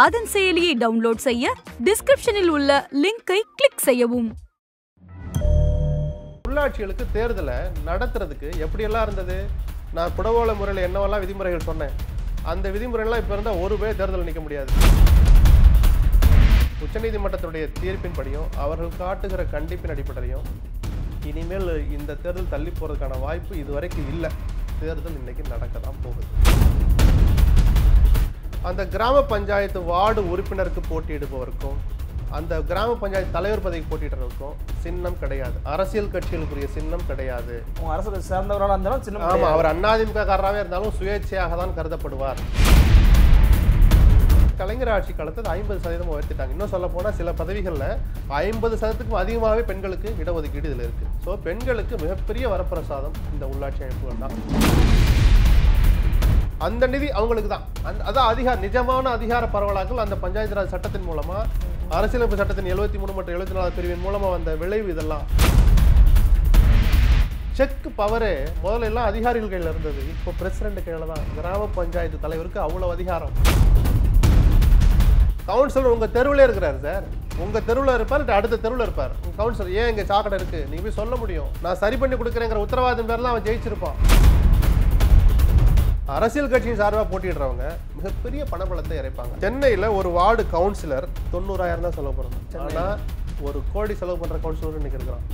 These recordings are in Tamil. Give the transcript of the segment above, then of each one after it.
ஆதன் செயலியை டவுன்லோட் செய்ய டிஸ்கிரிப்ஷனில் உள்ள லிங்கை கிளிக் செய்யவும் உள்ளாட்சிகளுக்கு தேர்தலை நடத்துறதுக்கு எப்படியெல்லாம் இருந்தது நான் குடவோள முறையில் என்னவெல்லாம் விதிமுறைகள் சொன்னேன் அந்த விதிமுறைகள்லாம் இப்போ இருந்தால் ஒரு பேர் தேர்தல் நிற்க முடியாது உச்சநீதிமன்றத்துடைய தீர்ப்பின்படியும் அவர்கள் காட்டுகிற கண்டிப்பின் அடிப்படையும் இனிமேல் இந்த தேர்தல் தள்ளி போகிறதுக்கான வாய்ப்பு இதுவரைக்கும் இல்லை தேர்தல் இன்றைக்கி நடக்க தான் போகுது அந்த கிராம பஞ்சாயத்து வார்டு உறுப்பினருக்கு போட்டியிடுபவருக்கும் அந்த கிராம பஞ்சாயத்து தலைவர் பதவி போட்டிடுறதுக்கும் சின்னம் கிடையாது அரசியல் கட்சிகளுக்குரிய சின்னம் கிடையாது அரசு சேர்ந்தவராக இருந்தாலும் சின்னம் ஆமாம் அவர் அண்ணாதிமுக காரராகவே இருந்தாலும் சுயேட்சையாக தான் கருதப்படுவார் கலைஞர் ஆட்சி காலத்தில் ஐம்பது சதவீதம் உயர்த்திட்டாங்க இன்னும் சொல்ல போனால் சில பதவிகளில் ஐம்பது சதவீதத்துக்கும் அதிகமாகவே பெண்களுக்கு இடஒதுக்கீடு இதில் இருக்குது ஸோ பெண்களுக்கு மிகப்பெரிய வரப்பிரசாதம் இந்த உள்ளாட்சி அமைப்புகள் தான் அந்த நிதி அவங்களுக்கு தான் அந்த அதான் அதிகார நிஜமான அதிகார பரவலாக்கள் அந்த பஞ்சாயத்து ராஜ் சட்டத்தின் மூலமாக அரசியலமைப்பு சட்டத்தின் எழுபத்தி மூணு மற்றும் எழுபத்தி நாலாவது பிரிவின் மூலமாக வந்த விளைவு இதெல்லாம் செக் பவரு முதல்ல எல்லாம் அதிகாரிகள் கையில் இருந்தது இப்போ பிரசிடென்ட் கையில் தான் கிராம பஞ்சாயத்து தலைவருக்கு அவ்வளோ அதிகாரம் கவுன்சிலர் உங்கள் தெருவிலே இருக்கிறார் சார் உங்கள் தெருவில் இருப்பார் அடுத்த தெருவில் இருப்பார் கவுன்சிலர் ஏன் இங்கே சாக்கடை இருக்குது நீங்க போய் சொல்ல முடியும் நான் சரி பண்ணி கொடுக்குறேங்கிற உத்தரவாதம் பேர்லாம் அவன் ஜெயிச்சிருப்பான் அரசியல் கட்சியின் சார்பாக போட்டிடுறவங்க மிகப்பெரிய பணபலத்தை இறைப்பாங்க சென்னையில் ஒரு வார்டு கவுன்சிலர் தொண்ணூறாயிரம் தான் செலவு பண்ணணும் ஆனால் ஒரு கோடி செலவு பண்ணுற கவுன்சிலர் இன்னைக்கு இருக்கிறான்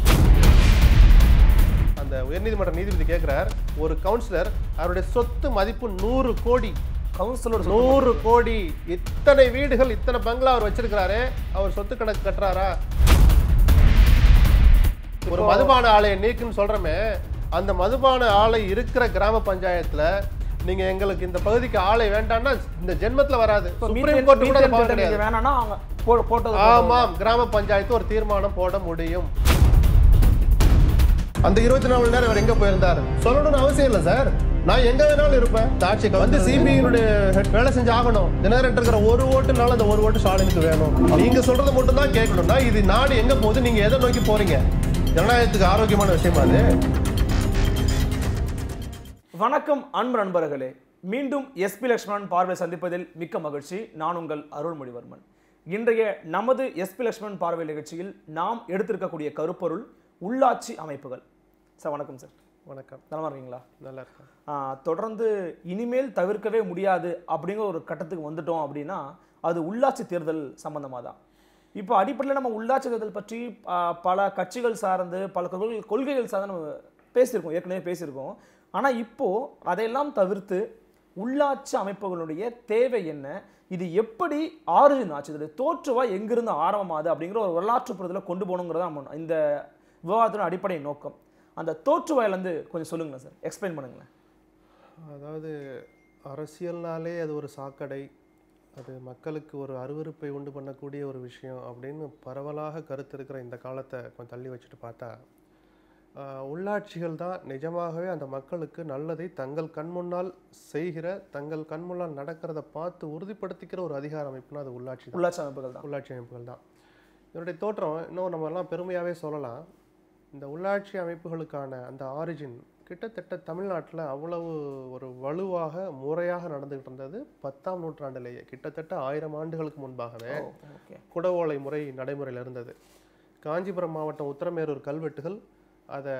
அந்த உயர்நீதிமன்ற நீதிபதி கேட்குறார் ஒரு கவுன்சிலர் அவருடைய சொத்து மதிப்பு நூறு கோடி கவுன்சிலர் நூறு கோடி இத்தனை வீடுகள் இத்தனை பங்களா அவர் வச்சிருக்கிறாரு அவர் சொத்து கணக்கு கட்டுறாரா ஒரு மதுபான ஆலையை நீக்குன்னு சொல்கிறமே அந்த மதுபான ஆலை இருக்கிற கிராம பஞ்சாயத்தில் நீங்க எங்களுக்கு இந்த பகுதிக்கு ஆளை வேண்டாம்னா இந்த ஜென்மத்துல வராது சுப்ரீம் கோர்ட் கூட போட்டது ஆமாம் கிராம பஞ்சாயத்து ஒரு தீர்மானம் போட முடியும் அந்த இருபத்தி நாலு மணி நேரம் இவர் எங்க போயிருந்தாரு சொல்லணும்னு அவசியம் இல்லை சார் நான் எங்க வேணாலும் இருப்பேன் தாட்சி வந்து சிபிஐனுடைய வேலை செஞ்சு ஆகணும் தினகரன் இருக்கிற ஒரு ஓட்டுனால அந்த ஒரு ஓட்டு ஸ்டாலினுக்கு வேணும் நீங்க சொல்றது மட்டும் தான் கேட்கணும்னா இது நாடு எங்க போகுது நீங்க எதை நோக்கி போறீங்க ஜனநாயகத்துக்கு ஆரோக்கியமான விஷயமா அது வணக்கம் அன்பு நண்பர்களே மீண்டும் எஸ்பி லக்ஷ்மணன் பார்வை சந்திப்பதில் மிக்க மகிழ்ச்சி நான் உங்கள் அருள்மொழிவர்மன் இன்றைய நமது எஸ்பி லக்ஷ்மணன் பார்வை நிகழ்ச்சியில் நாம் எடுத்திருக்கக்கூடிய கருப்பொருள் உள்ளாட்சி அமைப்புகள் சார் வணக்கம் சார் வணக்கம் நல்லா இருக்கீங்களா நல்லா இருக்கேன் தொடர்ந்து இனிமேல் தவிர்க்கவே முடியாது அப்படிங்கிற ஒரு கட்டத்துக்கு வந்துட்டோம் அப்படின்னா அது உள்ளாட்சி தேர்தல் சம்மந்தமாக தான் இப்போ அடிப்படையில் நம்ம உள்ளாட்சி தேர்தல் பற்றி பல கட்சிகள் சார்ந்து பல கொள்கைகள் சார்ந்து நம்ம பேசியிருக்கோம் ஏற்கனவே பேசியிருக்கோம் ஆனால் இப்போது அதையெல்லாம் தவிர்த்து உள்ளாட்சி அமைப்புகளுடைய தேவை என்ன இது எப்படி ஆரிஜின் ஆச்சு இதோடைய தோற்றுவா எங்கிருந்து ஆரம்பமாகுது அப்படிங்கிற ஒரு வரலாற்று புறத்தில் கொண்டு போகணுங்கிறதா இந்த விவாதத்தின் அடிப்படை நோக்கம் அந்த தோற்றுவாயிலேருந்து கொஞ்சம் சொல்லுங்களேன் சார் எக்ஸ்பிளைன் பண்ணுங்களேன் அதாவது அரசியல்னாலே அது ஒரு சாக்கடை அது மக்களுக்கு ஒரு அருவறுப்பை உண்டு பண்ணக்கூடிய ஒரு விஷயம் அப்படின்னு பரவலாக கருத்து இருக்கிற இந்த காலத்தை கொஞ்சம் தள்ளி வச்சுட்டு பார்த்தா உள்ளாட்சிகள் தான் நிஜமாகவே அந்த மக்களுக்கு நல்லதை தங்கள் கண்முன்னால் செய்கிற தங்கள் கண்முன்னால் நடக்கிறத பார்த்து உறுதிப்படுத்திக்கிற ஒரு அதிகார அமைப்புனா அது உள்ளாட்சி உள்ளாட்சி அமைப்புகள் தான் உள்ளாட்சி அமைப்புகள் தான் இதனுடைய தோற்றம் இன்னும் நம்மெல்லாம் பெருமையாகவே சொல்லலாம் இந்த உள்ளாட்சி அமைப்புகளுக்கான அந்த ஆரிஜின் கிட்டத்தட்ட தமிழ்நாட்டில் அவ்வளவு ஒரு வலுவாக முறையாக நடந்துகிட்டு இருந்தது பத்தாம் நூற்றாண்டிலேயே கிட்டத்தட்ட ஆயிரம் ஆண்டுகளுக்கு முன்பாகவே குடவோலை முறை நடைமுறையில் இருந்தது காஞ்சிபுரம் மாவட்டம் உத்தரமேரூர் கல்வெட்டுகள் அதை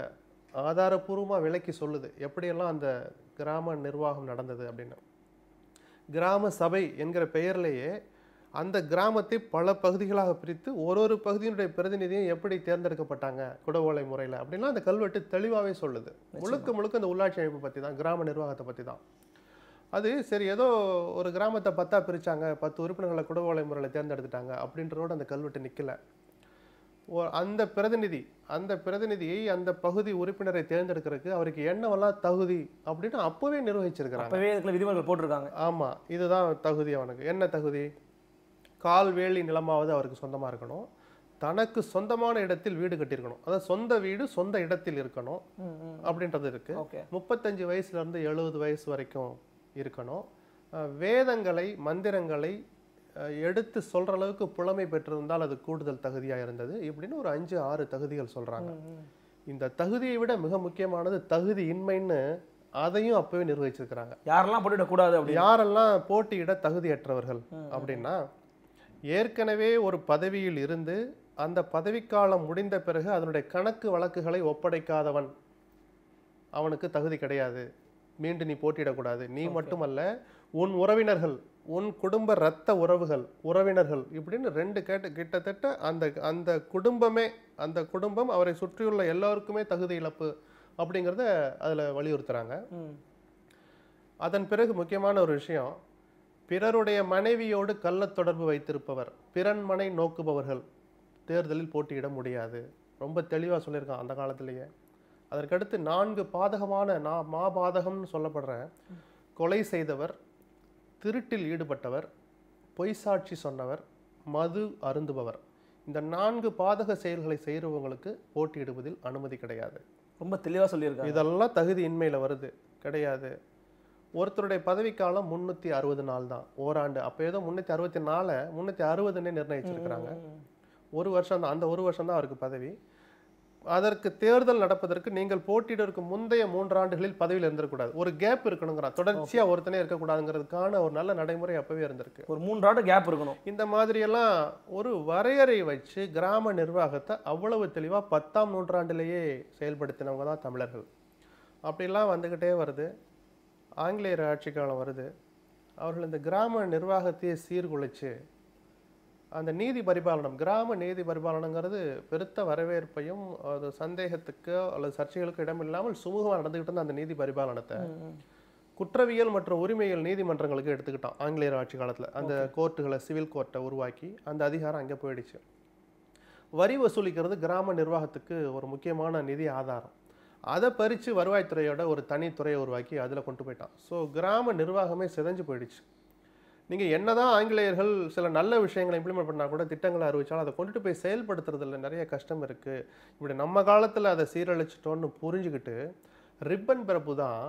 ஆதாரபூர்வமாக விளக்கி சொல்லுது எப்படியெல்லாம் அந்த கிராம நிர்வாகம் நடந்தது அப்படின்னு கிராம சபை என்கிற பெயர்லேயே அந்த கிராமத்தை பல பகுதிகளாக பிரித்து ஒரு ஒரு பகுதியினுடைய பிரதிநிதியும் எப்படி தேர்ந்தெடுக்கப்பட்டாங்க குடவோலை முறையில் அப்படின்னா அந்த கல்வெட்டு தெளிவாகவே சொல்லுது முழுக்க முழுக்க அந்த உள்ளாட்சி அமைப்பு பற்றி தான் கிராம நிர்வாகத்தை பற்றி தான் அது சரி ஏதோ ஒரு கிராமத்தை பத்தா பிரித்தாங்க பத்து உறுப்பினர்களை குடவோலை முறையில் தேர்ந்தெடுத்துட்டாங்க அப்படின்றதோடு அந்த கல்வெட்டு நிற்கலை அந்த பிரதிநிதி அந்த பிரதிநிதியை அந்த பகுதி உறுப்பினரை தேர்ந்தெடுக்கிறதுக்கு அவருக்கு என்னவெல்லாம் தகுதி அப்படின்னு அப்போவே நிர்வகிச்சிருக்கிறாங்க விதிமுறைகள் போட்டிருக்காங்க ஆமாம் இதுதான் தகுதி அவனுக்கு என்ன தகுதி கால்வேலி நிலமாவது அவருக்கு சொந்தமாக இருக்கணும் தனக்கு சொந்தமான இடத்தில் வீடு கட்டியிருக்கணும் அதாவது சொந்த வீடு சொந்த இடத்தில் இருக்கணும் அப்படின்றது இருக்கு முப்பத்தஞ்சு வயசுலேருந்து எழுபது வயசு வரைக்கும் இருக்கணும் வேதங்களை மந்திரங்களை எடுத்து சொல்கிற அளவுக்கு புலமை பெற்றிருந்தால் அது கூடுதல் தகுதியாக இருந்தது இப்படின்னு ஒரு அஞ்சு ஆறு தகுதிகள் சொல்கிறாங்க இந்த தகுதியை விட மிக முக்கியமானது தகுதி இன்மைன்னு அதையும் அப்பவே நிர்வகிச்சிருக்கிறாங்க யாரெல்லாம் போட்டியிடக்கூடாது அப்படி யாரெல்லாம் போட்டியிட தகுதியற்றவர்கள் அப்படின்னா ஏற்கனவே ஒரு பதவியில் இருந்து அந்த பதவிக்காலம் முடிந்த பிறகு அதனுடைய கணக்கு வழக்குகளை ஒப்படைக்காதவன் அவனுக்கு தகுதி கிடையாது மீண்டும் நீ போட்டியிடக்கூடாது நீ மட்டுமல்ல உன் உறவினர்கள் உன் குடும்ப இரத்த உறவுகள் உறவினர்கள் இப்படின்னு ரெண்டு கேட்ட கிட்டத்தட்ட அந்த அந்த குடும்பமே அந்த குடும்பம் அவரை சுற்றியுள்ள எல்லோருக்குமே தகுதி இழப்பு அப்படிங்கிறத அதில் வலியுறுத்துகிறாங்க அதன் பிறகு முக்கியமான ஒரு விஷயம் பிறருடைய மனைவியோடு கள்ள தொடர்பு வைத்திருப்பவர் பிறன்மனை நோக்குபவர்கள் தேர்தலில் போட்டியிட முடியாது ரொம்ப தெளிவாக சொல்லியிருக்கான் அந்த காலத்திலேயே அதற்கடுத்து நான்கு பாதகமான நான் மாபாதகம்னு சொல்லப்படுறேன் கொலை செய்தவர் திருட்டில் ஈடுபட்டவர் பொய் சாட்சி சொன்னவர் மது அருந்துபவர் இந்த நான்கு பாதக செயல்களை செய்கிறவங்களுக்கு போட்டியிடுவதில் அனுமதி கிடையாது ரொம்ப தெளிவாக சொல்லியிருக்காங்க இதெல்லாம் தகுதி இன்மையில் வருது கிடையாது ஒருத்தருடைய பதவிக்காலம் முந்நூற்றி அறுபது நாள் தான் ஓராண்டு அப்போ ஏதோ முந்நூற்றி அறுபத்தி நாலு முந்நூற்றி அறுபதுன்னே நிர்ணயிச்சிருக்கிறாங்க ஒரு வருஷம் தான் அந்த ஒரு வருஷம் தான் அவருக்கு பதவி அதற்கு தேர்தல் நடப்பதற்கு நீங்கள் போட்டியிடற்கு முந்தைய மூன்று ஆண்டுகளில் பதவியில் இருந்திருக்கூடாது ஒரு கேப் இருக்கணுங்கிறான் தொடர்ச்சியாக ஒருத்தனே இருக்கக்கூடாதுங்கிறதுக்கான ஒரு நல்ல நடைமுறை அப்பவே இருந்திருக்கு ஒரு மூன்று ஆண்டு கேப் இருக்கணும் இந்த மாதிரியெல்லாம் ஒரு வரையறை வச்சு கிராம நிர்வாகத்தை அவ்வளவு தெளிவாக பத்தாம் நூற்றாண்டிலேயே செயல்படுத்தினவங்க தான் தமிழர்கள் அப்படிலாம் வந்துக்கிட்டே வருது ஆங்கிலேயர் ஆட்சி காலம் வருது அவர்கள் இந்த கிராம நிர்வாகத்தையே சீர்குலைச்சு அந்த நீதி பரிபாலனம் கிராம நீதி பரிபாலனங்கிறது பெருத்த வரவேற்பையும் அது சந்தேகத்துக்கு அல்லது சர்ச்சைகளுக்கு இடம் இல்லாமல் சுமூகமாக நடந்துக்கிட்டு இருந்த அந்த நீதி பரிபாலனத்தை குற்றவியல் மற்றும் உரிமைகள் நீதிமன்றங்களுக்கு எடுத்துக்கிட்டோம் ஆங்கிலேயர் ஆட்சி காலத்தில் அந்த கோர்ட்டுகளை சிவில் கோர்ட்டை உருவாக்கி அந்த அதிகாரம் அங்கே போயிடுச்சு வரி வசூலிக்கிறது கிராம நிர்வாகத்துக்கு ஒரு முக்கியமான நிதி ஆதாரம் அதை பறித்து வருவாய்த்துறையோட ஒரு தனித்துறையை உருவாக்கி அதில் கொண்டு போயிட்டான் ஸோ கிராம நிர்வாகமே சிதைஞ்சு போயிடுச்சு நீங்கள் என்ன தான் ஆங்கிலேயர்கள் சில நல்ல விஷயங்களை இம்ப்ளிமெண்ட் பண்ணால் கூட திட்டங்களை அறிவித்தாலும் அதை கொண்டுட்டு போய் செயல்படுத்துறதுல நிறைய கஷ்டம் இருக்குது இப்படி நம்ம காலத்தில் அதை சீரழிச்சிட்டோன்னு புரிஞ்சுக்கிட்டு ரிப்பன் பிறப்பு தான்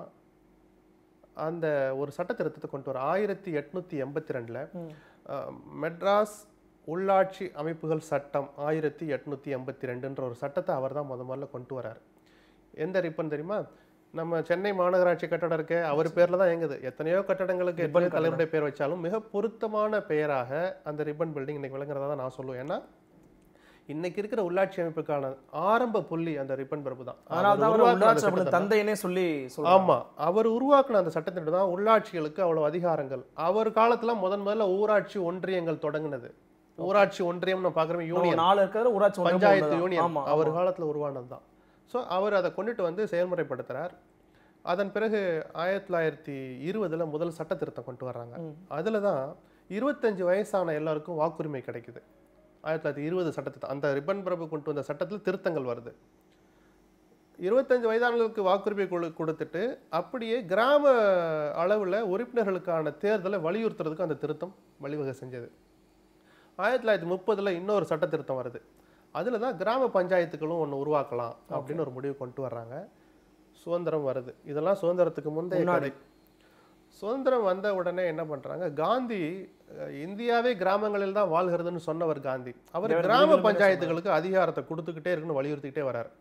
அந்த ஒரு சட்ட திருத்தத்தை கொண்டு வர ஆயிரத்தி எட்நூத்தி எண்பத்தி ரெண்டில் மெட்ராஸ் உள்ளாட்சி அமைப்புகள் சட்டம் ஆயிரத்தி எட்நூத்தி எண்பத்தி ரெண்டுன்ற ஒரு சட்டத்தை அவர் தான் முத முதல்ல கொண்டு வரார் எந்த ரிப்பன் தெரியுமா நம்ம சென்னை மாநகராட்சி கட்டடம் இருக்கு அவர் பேர்ல தான் இயங்குது எத்தனையோ கட்டடங்களுக்கு எத்தனையோ தலைவருடைய பேர் வச்சாலும் மிக பொருத்தமான பெயராக அந்த ரிப்பன் பில்டிங் இன்னைக்கு விளங்குறதா தான் நான் சொல்லுவேன் ஏன்னா இன்னைக்கு இருக்கிற உள்ளாட்சி அமைப்புக்கான ஆரம்ப புள்ளி அந்த ரிப்பன் பிரபு தான் தந்தையனே சொல்லி ஆமா அவர் உருவாக்கின அந்த சட்டத்திட்டு தான் உள்ளாட்சிகளுக்கு அவ்வளவு அதிகாரங்கள் அவர் காலத்துல முதன் முதல்ல ஊராட்சி ஒன்றியங்கள் தொடங்கினது ஊராட்சி ஒன்றியம் நான் யூனியன் இருக்கிற ஊராட்சி பஞ்சாயத்து யூனியன் அவர் காலத்துல உருவானது தான் ஸோ அவர் அதை கொண்டுட்டு வந்து செயல்முறைப்படுத்துகிறார் அதன் பிறகு ஆயிரத்தி தொள்ளாயிரத்தி இருபதில் முதல் சட்ட திருத்தம் கொண்டு வர்றாங்க அதில் தான் இருபத்தஞ்சி வயசான எல்லாருக்கும் வாக்குரிமை கிடைக்குது ஆயிரத்தி தொள்ளாயிரத்தி இருபது சட்டத்தை அந்த ரிப்பன் பிரபு கொண்டு வந்த சட்டத்தில் திருத்தங்கள் வருது இருபத்தஞ்சு வயதானவர்களுக்கு வாக்குரிமை கொடுத்துட்டு அப்படியே கிராம அளவில் உறுப்பினர்களுக்கான தேர்தலை வலியுறுத்துறதுக்கு அந்த திருத்தம் வழிவகை செஞ்சது ஆயிரத்தி தொள்ளாயிரத்தி முப்பதில் இன்னொரு சட்ட திருத்தம் வருது அதில் தான் கிராம பஞ்சாயத்துகளும் ஒன்று உருவாக்கலாம் அப்படின்னு ஒரு முடிவு கொண்டு வர்றாங்க சுதந்திரம் வருது இதெல்லாம் சுதந்திரத்துக்கு முந்தைய சுதந்திரம் வந்த உடனே என்ன பண்ணுறாங்க காந்தி இந்தியாவே கிராமங்களில் தான் வாழ்கிறதுன்னு சொன்னவர் காந்தி அவர் கிராம பஞ்சாயத்துகளுக்கு அதிகாரத்தை கொடுத்துக்கிட்டே இருக்குன்னு வலியுறுத்திக்கிட்டே வர்றாரு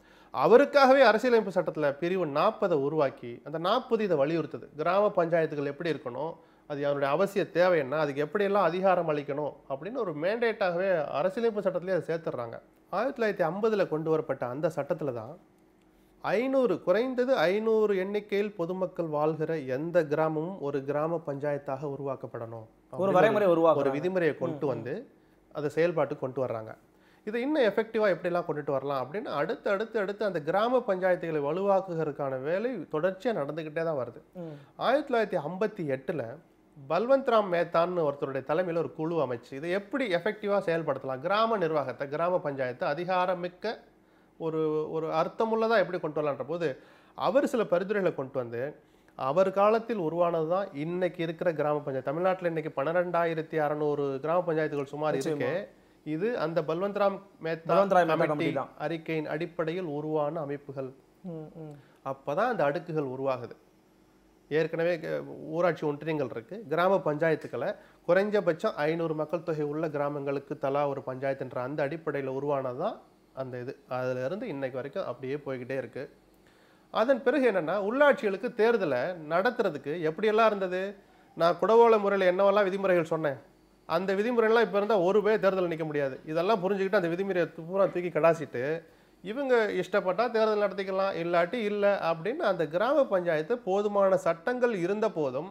அவருக்காகவே அரசியலமைப்பு சட்டத்தில் பிரிவு நாற்பதை உருவாக்கி அந்த நாற்பது இதை வலியுறுத்துது கிராம பஞ்சாயத்துகள் எப்படி இருக்கணும் அது அவருடைய அவசிய தேவை என்ன அதுக்கு எப்படியெல்லாம் அதிகாரம் அளிக்கணும் அப்படின்னு ஒரு மேண்டேட்டாகவே அரசியலமைப்பு சட்டத்திலே அதை சேர்த்துடுறாங்க ஆயிரத்தி தொள்ளாயிரத்தி ஐம்பதில் கொண்டு வரப்பட்ட அந்த சட்டத்தில் தான் ஐநூறு குறைந்தது ஐநூறு எண்ணிக்கையில் பொதுமக்கள் வாழ்கிற எந்த கிராமமும் ஒரு கிராம பஞ்சாயத்தாக உருவாக்கப்படணும் ஒரு வரைமுறை உருவாக்க ஒரு விதிமுறையை கொண்டு வந்து அதை செயல்பாட்டுக்கு கொண்டு வர்றாங்க இதை இன்னும் எஃபெக்டிவாக எப்படிலாம் கொண்டுட்டு வரலாம் அப்படின்னு அடுத்து அடுத்து அடுத்து அந்த கிராம பஞ்சாயத்துகளை வலுவாக்குகிறதுக்கான வேலை தொடர்ச்சியாக நடந்துக்கிட்டே தான் வருது ஆயிரத்தி தொள்ளாயிரத்தி ஐம்பத்தி எட்டில் பல்வந்த்ராம் மேத்தான்னு ஒருத்தருடைய தலைமையில் ஒரு குழு அமைச்சு இதை எப்படி எஃபெக்டிவாக செயல்படுத்தலாம் கிராம நிர்வாகத்தை கிராம பஞ்சாயத்தை அதிகாரமிக்க ஒரு ஒரு அர்த்தமுள்ளதாக எப்படி கொண்டு வரலான்ற போது அவர் சில பரிந்துரைகளை கொண்டு வந்து அவர் காலத்தில் உருவானது தான் இன்னைக்கு இருக்கிற கிராம பஞ்சாயத்து தமிழ்நாட்டில் இன்னைக்கு பன்னிரெண்டாயிரத்தி அறநூறு கிராம பஞ்சாயத்துகள் சுமார் இருக்கு இது அந்த பல்வந்த்ராம் ராம் அறிக்கையின் அடிப்படையில் உருவான அமைப்புகள் அப்போதான் அந்த அடுக்குகள் உருவாகுது ஏற்கனவே ஊராட்சி ஒன்றியங்கள் இருக்குது கிராம பஞ்சாயத்துக்களை குறைஞ்சபட்சம் ஐநூறு மக்கள் தொகை உள்ள கிராமங்களுக்கு தலா ஒரு பஞ்சாயத்துன்ற அந்த அடிப்படையில் உருவானது தான் அந்த இது அதிலிருந்து இன்னைக்கு வரைக்கும் அப்படியே போய்கிட்டே இருக்குது அதன் பிறகு என்னென்னா உள்ளாட்சிகளுக்கு தேர்தலை நடத்துறதுக்கு எப்படியெல்லாம் இருந்தது நான் குடவோள முறையில் என்னவெல்லாம் விதிமுறைகள் சொன்னேன் அந்த விதிமுறைலாம் இப்போ இருந்தால் ஒரு பேர் தேர்தலில் நிற்க முடியாது இதெல்லாம் புரிஞ்சுக்கிட்டு அந்த விதிமுறையை பூரா தூக்கி கடாசிட்டு இவங்க இஷ்டப்பட்டால் தேர்தல் நடத்திக்கலாம் இல்லாட்டி இல்லை அப்படின்னு அந்த கிராம பஞ்சாயத்து போதுமான சட்டங்கள் இருந்த போதும்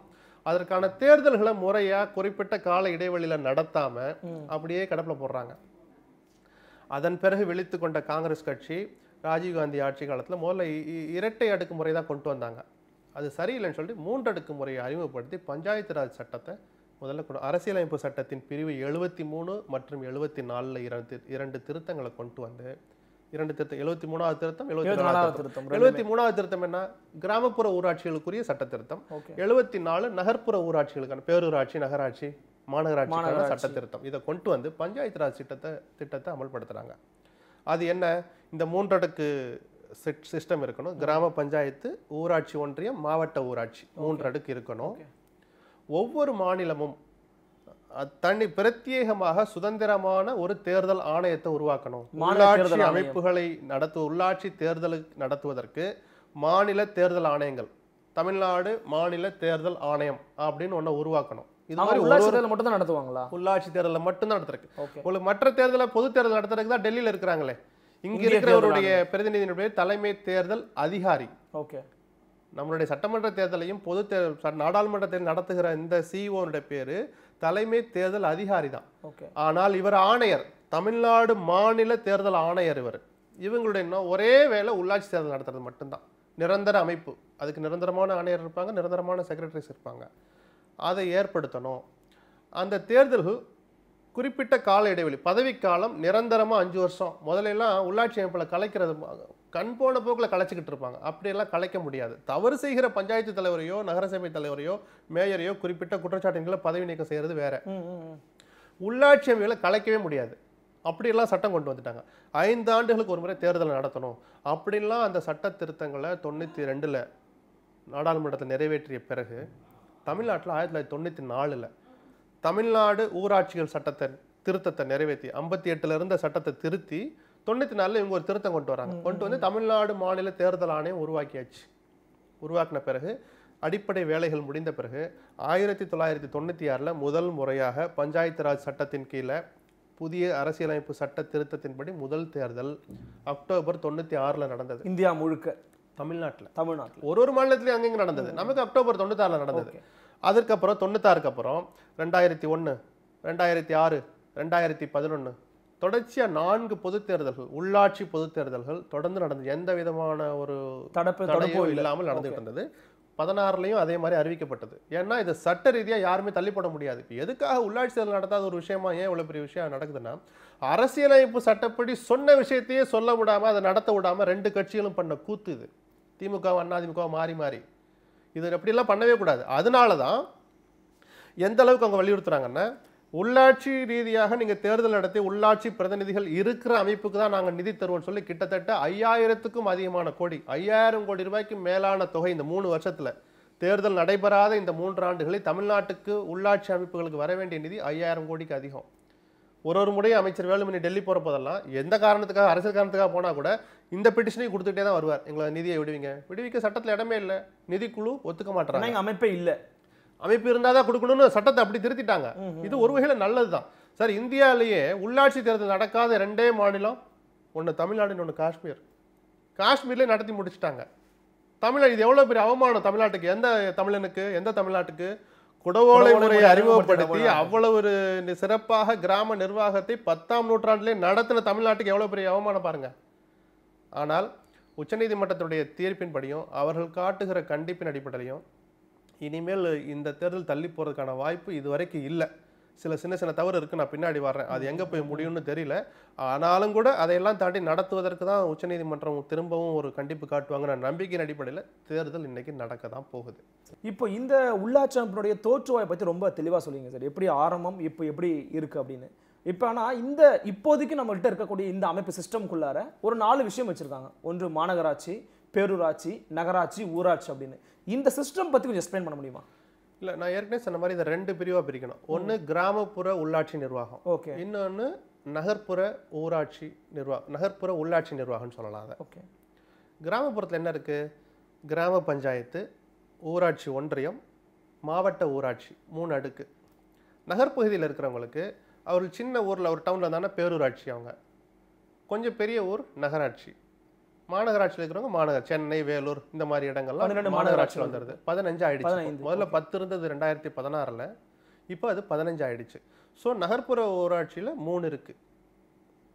அதற்கான தேர்தல்களை முறையாக குறிப்பிட்ட கால இடைவெளியில் நடத்தாமல் அப்படியே கடப்பில் போடுறாங்க அதன் பிறகு விழித்து கொண்ட காங்கிரஸ் கட்சி ராஜீவ்காந்தி ஆட்சி காலத்தில் முதல்ல இரட்டை அடுக்கு முறை தான் கொண்டு வந்தாங்க அது சரியில்லைன்னு சொல்லிட்டு அடுக்கு முறையை அறிமுகப்படுத்தி பஞ்சாயத்து ராஜ் சட்டத்தை முதல்ல அரசியலமைப்பு சட்டத்தின் பிரிவு எழுபத்தி மூணு மற்றும் எழுபத்தி நாலில் இரண்டு இரண்டு திருத்தங்களை கொண்டு வந்து இரண்டு திருத்தம் எழுபத்தி மூணாவது திருத்தம் எழுபத்தி நாலாவது திருத்தம் எழுபத்தி மூணாவது திருத்தம் என்ன கிராமப்புற ஊராட்சிகளுக்குரிய சட்ட திருத்தம் எழுபத்தி நாலு நகர்ப்புற ஊராட்சிகளுக்கான பேரூராட்சி நகராட்சி மாநகராட்சிக்கான சட்ட திருத்தம் இதை கொண்டு வந்து பஞ்சாயத்து ராஜ் திட்டத்தை திட்டத்தை அமல்படுத்துறாங்க அது என்ன இந்த மூன்றடுக்கு சிஸ்டம் இருக்கணும் கிராம பஞ்சாயத்து ஊராட்சி ஒன்றியம் மாவட்ட ஊராட்சி மூன்றடுக்கு இருக்கணும் ஒவ்வொரு மாநிலமும் தனி பிரத்யேகமாக சுதந்திரமான ஒரு தேர்தல் ஆணையத்தை உருவாக்கணும் உள்ளாட்சி அமைப்புகளை நடத்து உள்ளாட்சி தேர்தல் நடத்துவதற்கு மாநில தேர்தல் ஆணையங்கள் தமிழ்நாடு மாநில தேர்தல் ஆணையம் அப்படின்னு ஒன்று உருவாக்கணும் இது மாதிரி உள்ளாட்சி தேர்தல் மட்டும் தான் நடத்துவாங்களா உள்ளாட்சி தேர்தலில் மட்டும்தான் நடத்துறதுக்கு மற்ற தேர்தலை பொது தேர்தல் நடத்துறதுக்கு தான் டெல்லியில் இருக்கிறாங்களே இங்க இருக்கிறவருடைய பிரதிநிதியினுடைய தலைமை தேர்தல் அதிகாரி ஓகே நம்மளுடைய சட்டமன்ற தேர்தலையும் பொது தேர்தல் நாடாளுமன்ற தேர்தல் நடத்துகிற இந்த சிஇஓனுடைய e பேர் தலைமை தேர்தல் அதிகாரி தான் ஆனால் இவர் ஆணையர் தமிழ்நாடு மாநில தேர்தல் ஆணையர் இவர் இவங்களுடைய ஒரே வேலை உள்ளாட்சி தேர்தல் நடத்துறது மட்டும்தான் நிரந்தர அமைப்பு அதுக்கு நிரந்தரமான ஆணையர் இருப்பாங்க நிரந்தரமான செக்ரட்டரிஸ் இருப்பாங்க அதை ஏற்படுத்தணும் அந்த தேர்தல்கள் குறிப்பிட்ட கால இடைவெளி பதவிக்காலம் நிரந்தரமாக அஞ்சு வருஷம் முதலெல்லாம் உள்ளாட்சி அமைப்பில் கலைக்கிறது கண் போன போக்கில் கலைச்சிக்கிட்டு இருப்பாங்க அப்படியெல்லாம் கலைக்க முடியாது தவறு செய்கிற பஞ்சாயத்து தலைவரையோ நகரசபை தலைவரையோ மேயரையோ குறிப்பிட்ட குற்றச்சாட்டின்களை பதவி நீக்கம் செய்கிறது வேற உள்ளாட்சி அமைப்புகளை கலைக்கவே முடியாது அப்படியெல்லாம் சட்டம் கொண்டு வந்துட்டாங்க ஐந்து ஆண்டுகளுக்கு ஒரு முறை தேர்தல் நடத்தணும் அப்படின்லாம் அந்த சட்ட திருத்தங்களை தொண்ணூற்றி ரெண்டில் நாடாளுமன்றத்தை நிறைவேற்றிய பிறகு தமிழ்நாட்டில் ஆயிரத்தி தொள்ளாயிரத்தி தொண்ணூற்றி நாலில் தமிழ்நாடு ஊராட்சிகள் சட்டத்தை திருத்தத்தை நிறைவேற்றி ஐம்பத்தி எட்டுல இருந்த சட்டத்தை திருத்தி தொண்ணூற்றி நாலுல இவங்க ஒரு திருத்தம் கொண்டு வராங்க கொண்டு வந்து தமிழ்நாடு மாநில தேர்தல் ஆணையம் உருவாக்கியாச்சு உருவாக்கின பிறகு அடிப்படை வேலைகள் முடிந்த பிறகு ஆயிரத்தி தொள்ளாயிரத்தி தொண்ணூற்றி ஆறில் முதல் முறையாக பஞ்சாயத்து ராஜ் சட்டத்தின் கீழே புதிய அரசியலமைப்பு சட்ட திருத்தத்தின்படி முதல் தேர்தல் அக்டோபர் தொண்ணூற்றி ஆறில் நடந்தது இந்தியா முழுக்க தமிழ்நாட்டில் தமிழ்நாட்டில் ஒரு ஒரு மாநிலத்திலையும் அங்கங்கே நடந்தது நமக்கு அக்டோபர் தொண்ணூத்தி ஆறுல நடந்தது அதற்கப்புறம் தொண்ணூத்தாறுக்கு அப்புறம் ரெண்டாயிரத்தி ஒன்று ரெண்டாயிரத்தி ஆறு ரெண்டாயிரத்தி பதினொன்று தொடர்ச்சியாக நான்கு பொது தேர்தல்கள் உள்ளாட்சி பொது தேர்தல்கள் தொடர்ந்து நடந்தது எந்த விதமான ஒரு தடப்பு தடப்போ இல்லாமல் நடந்துகிட்டு இருந்தது பதினாறுலையும் அதே மாதிரி அறிவிக்கப்பட்டது ஏன்னா இது சட்ட ரீதியாக யாருமே தள்ளிப்பட முடியாது இப்போ எதுக்காக உள்ளாட்சி தேர்தல் நடத்தாத ஒரு விஷயமா ஏன் இவ்வளோ பெரிய விஷயம் நடக்குதுன்னா அரசியலமைப்பு சட்டப்படி சொன்ன விஷயத்தையே சொல்ல விடாமல் அதை நடத்த விடாமல் ரெண்டு கட்சிகளும் பண்ண கூத்து இது திமுக அண்ணாதிமுக மாறி மாறி இது எப்படியெல்லாம் பண்ணவே கூடாது அதனால தான் எந்த அளவுக்கு அவங்க வலியுறுத்துறாங்கன்னா உள்ளாட்சி ரீதியாக நீங்கள் தேர்தல் நடத்தி உள்ளாட்சி பிரதிநிதிகள் இருக்கிற அமைப்புக்கு தான் நாங்கள் நிதி தருவோம்னு சொல்லி கிட்டத்தட்ட ஐயாயிரத்துக்கும் அதிகமான கோடி ஐயாயிரம் கோடி ரூபாய்க்கு மேலான தொகை இந்த மூணு வருஷத்தில் தேர்தல் நடைபெறாத இந்த மூன்று ஆண்டுகளில் தமிழ்நாட்டுக்கு உள்ளாட்சி அமைப்புகளுக்கு வர வேண்டிய நிதி ஐயாயிரம் கோடிக்கு அதிகம் ஒரு ஒரு முறையும் அமைச்சர் வேலுமணி டெல்லி போகிற எந்த காரணத்துக்காக அரசியல் காரணத்துக்காக போனால் கூட இந்த பெட்டிஷனையும் கொடுத்துட்டே தான் வருவார் எங்களை நிதியை விடுவிங்க விடுவிக்க சட்டத்தில் இடமே இல்லை நிதிக்குழு ஒத்துக்க மாட்டாங்க அமைப்பே இல்லை அமைப்பு இருந்தால் தான் கொடுக்கணும்னு சட்டத்தை அப்படி திருத்திட்டாங்க இது ஒரு வகையில் நல்லது தான் சார் இந்தியாவிலேயே உள்ளாட்சி தேர்தல் நடக்காத ரெண்டே மாநிலம் ஒன்று தமிழ்நாடு இன்னொன்று காஷ்மீர் காஷ்மீர்லேயே நடத்தி முடிச்சுட்டாங்க தமிழ் இது எவ்வளோ பெரிய அவமானம் தமிழ்நாட்டுக்கு எந்த தமிழனுக்கு எந்த தமிழ்நாட்டுக்கு குடவோலை முறையை அறிமுகப்படுத்தி அவ்வளவு ஒரு சிறப்பாக கிராம நிர்வாகத்தை பத்தாம் நூற்றாண்டிலே நடத்தின தமிழ்நாட்டுக்கு எவ்வளோ பெரிய அவமானம் பாருங்க ஆனால் உச்சநீதிமன்றத்துடைய தீர்ப்பின்படியும் அவர்கள் காட்டுகிற கண்டிப்பின் அடிப்படையிலையும் இனிமேல் இந்த தேர்தல் தள்ளி போகிறதுக்கான வாய்ப்பு இதுவரைக்கும் இல்லை சில சின்ன சின்ன தவறு இருக்குது நான் பின்னாடி வர்றேன் அது எங்கே போய் முடியும்னு தெரியல ஆனாலும் கூட அதையெல்லாம் தாண்டி நடத்துவதற்கு தான் உச்சநீதிமன்றம் திரும்பவும் ஒரு கண்டிப்பு காட்டுவாங்க நான் நம்பிக்கையின் அடிப்படையில் தேர்தல் இன்றைக்கி நடக்க தான் போகுது இப்போ இந்த உள்ளாட்சி அமைப்பினுடைய தோற்றுவாயை பற்றி ரொம்ப தெளிவாக சொல்லுங்க சார் எப்படி ஆரம்பம் இப்போ எப்படி இருக்குது அப்படின்னு இப்போ ஆனால் இந்த இப்போதைக்கு நம்மகிட்ட இருக்கக்கூடிய இந்த அமைப்பு சிஸ்டம்குள்ளார ஒரு நாலு விஷயம் வச்சுருக்காங்க ஒன்று மாநகராட்சி பேரூராட்சி நகராட்சி ஊராட்சி அப்படின்னு இந்த சிஸ்டம் பற்றி கொஞ்சம் எக்ஸ்பிளைன் பண்ண முடியுமா இல்லை நான் ஏற்கனவே சொன்ன மாதிரி இதை ரெண்டு பிரிவாக பிரிக்கணும் ஒன்று கிராமப்புற உள்ளாட்சி நிர்வாகம் ஓகே இன்னொன்று நகர்ப்புற ஊராட்சி நிர்வாகம் நகர்ப்புற உள்ளாட்சி நிர்வாகம்னு சொல்லலாம் அதை ஓகே கிராமப்புறத்தில் என்ன இருக்குது கிராம பஞ்சாயத்து ஊராட்சி ஒன்றியம் மாவட்ட ஊராட்சி மூணு அடுக்கு நகர்ப்பகுதியில் இருக்கிறவங்களுக்கு அவர் சின்ன ஊரில் ஒரு டவுனில் தானே பேரூராட்சி அவங்க கொஞ்சம் பெரிய ஊர் நகராட்சி மாநகராட்சியில் இருக்கிறவங்க மாநகர் சென்னை வேலூர் இந்த மாதிரி இடங்கள்லாம் மாநகராட்சியில் வந்துடுது பதினஞ்சு ஆயிடுச்சு முதல்ல பத்து இருந்தது ரெண்டாயிரத்தி பதினாறில் இப்போ அது பதினஞ்சு ஆயிடுச்சு ஸோ நகர்ப்புற ஊராட்சியில் மூணு இருக்குது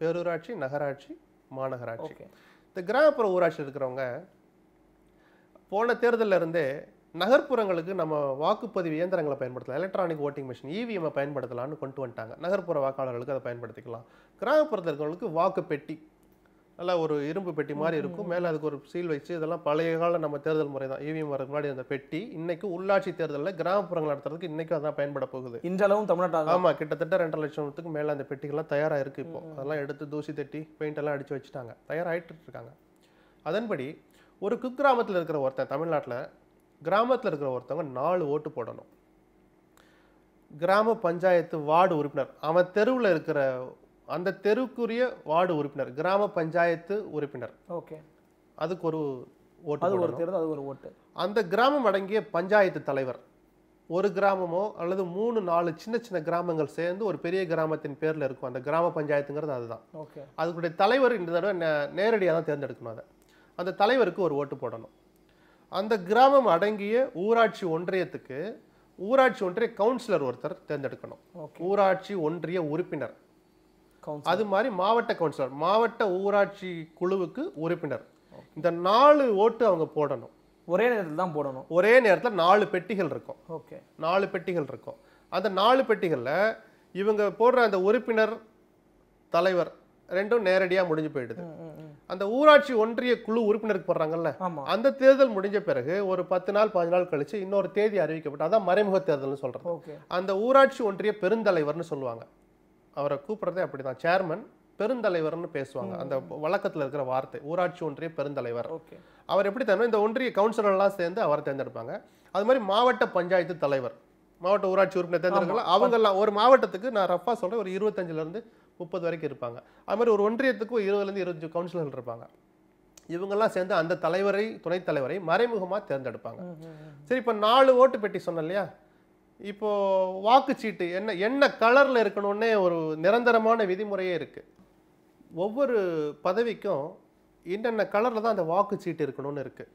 பேரூராட்சி நகராட்சி மாநகராட்சி இந்த கிராமப்புற ஊராட்சியில் இருக்கிறவங்க போன தேர்தலில் இருந்தே நகர்ப்புறங்களுக்கு நம்ம வாக்குப்பதிவு இயந்திரங்களை பயன்படுத்தலாம் எலக்ட்ரானிக் ஓட்டிங் மிஷின் இவிஎம்மை பயன்படுத்தலாம்னு கொண்டு வந்துட்டாங்க நகர்ப்புற வாக்காளர்களுக்கு அதை பயன்படுத்திக்கலாம் கிராமப்புறத்தில் இருக்கிறவங்களுக்கு வாக்கு பெட்டி நல்லா ஒரு இரும்பு பெட்டி மாதிரி இருக்கும் மேலே அதுக்கு ஒரு சீல் வச்சு இதெல்லாம் பழைய கால நம்ம தேர்தல் முறை தான் இவிஎம் e வரது முன்னாடி அந்த பெட்டி இன்னைக்கு உள்ளாட்சி தேர்தலில் கிராமப்புறங்கள் நடத்துறதுக்கு இன்னைக்கு அதான் பயன்பட போகுது இந்த அளவு தமிழ்நாட்டில் ஆமாம் கிட்டத்தட்ட ரெண்டரை லட்சத்துக்கு மேலே அந்த பெட்டிகள்லாம் தயாராக இருக்குது இப்போ அதெல்லாம் எடுத்து தூசி தட்டி பெயிண்ட் எல்லாம் அடித்து வச்சுட்டாங்க தயாராகிட்டு இருக்காங்க அதன்படி ஒரு குக்கிராமத்தில் இருக்கிற ஒருத்தன் தமிழ்நாட்டில் கிராமத்தில் இருக்கிற ஒருத்தவங்க நாலு ஓட்டு போடணும் கிராம பஞ்சாயத்து வார்டு உறுப்பினர் அவன் தெருவில் இருக்கிற அந்த தெருக்குரிய வார்டு உறுப்பினர் கிராம பஞ்சாயத்து உறுப்பினர் ஓகே அதுக்கு ஒரு ஓட்டு ஒரு தேர்தல் அது ஒரு ஓட்டு அந்த கிராமம் அடங்கிய பஞ்சாயத்து தலைவர் ஒரு கிராமமோ அல்லது மூணு நாலு சின்ன சின்ன கிராமங்கள் சேர்ந்து ஒரு பெரிய கிராமத்தின் பேரில் இருக்கும் அந்த கிராம பஞ்சாயத்துங்கிறது அதுதான் ஓகே அதுக்குடைய தலைவர் இந்த தடவை நேரடியாக தான் தேர்ந்தெடுக்கணும் அதை அந்த தலைவருக்கு ஒரு ஓட்டு போடணும் அந்த கிராமம் அடங்கிய ஊராட்சி ஒன்றியத்துக்கு ஊராட்சி ஒன்றிய கவுன்சிலர் ஒருத்தர் தேர்ந்தெடுக்கணும் ஊராட்சி ஒன்றிய உறுப்பினர் அது மாதிரி மாவட்ட கவுன்சிலர் மாவட்ட ஊராட்சி குழுவுக்கு உறுப்பினர் இந்த நாலு ஓட்டு அவங்க போடணும் ஒரே நேரத்தில் தான் போடணும் ஒரே நேரத்தில் நாலு பெட்டிகள் இருக்கும் ஓகே நாலு பெட்டிகள் இருக்கும் அந்த நாலு பெட்டிகளில் இவங்க போடுற அந்த உறுப்பினர் தலைவர் ரெண்டும் நேரடியாக முடிஞ்சு போயிடுது அந்த ஊராட்சி ஒன்றிய குழு உறுப்பினருக்கு போடுறாங்கல்ல அந்த தேர்தல் முடிஞ்ச பிறகு ஒரு பத்து நாள் பதினஞ்சு நாள் கழிச்சு இன்னொரு தேதி அறிவிக்கப்பட்டு அதான் மறைமுக தேர்தல்னு சொல்கிறோம் அந்த ஊராட்சி ஒன்றிய பெருந்தலைவர்னு சொல்லுவாங்க அவரை கூப்பிட்றதே அப்படி தான் சேர்மன் பெருந்தலைவர்னு பேசுவாங்க அந்த வழக்கத்தில் இருக்கிற வார்த்தை ஊராட்சி ஒன்றிய பெருந்தலைவர் அவர் எப்படி தரணும் இந்த ஒன்றிய கவுன்சிலர்லாம் சேர்ந்து அவரை தேர்ந்தெடுப்பாங்க அது மாதிரி மாவட்ட பஞ்சாயத்து தலைவர் மாவட்ட ஊராட்சி உறுப்பினர் தேர்ந்தெடுக்கலாம் அவங்கெல்லாம் ஒரு மாவட்டத்துக்கு நான் ரஃபாக சொல்கிறேன் ஒரு இருபத்தஞ்சிலேருந்து முப்பது வரைக்கும் இருப்பாங்க அது மாதிரி ஒரு ஒன்றியத்துக்கு ஒரு இருபதுலேருந்து இருபத்தஞ்சு கவுன்சிலர்கள் இருப்பாங்க இவங்கெல்லாம் சேர்ந்து அந்த தலைவரை துணைத் தலைவரை மறைமுகமாக தேர்ந்தெடுப்பாங்க சரி இப்போ நாலு ஓட்டு பெட்டி சொன்னேன் இல்லையா இப்போது வாக்குச்சீட்டு என்ன என்ன கலரில் இருக்கணும்னே ஒரு நிரந்தரமான விதிமுறையே இருக்குது ஒவ்வொரு பதவிக்கும் என்னென்ன கலரில் தான் அந்த வாக்குச்சீட்டு இருக்கணும்னு இருக்குது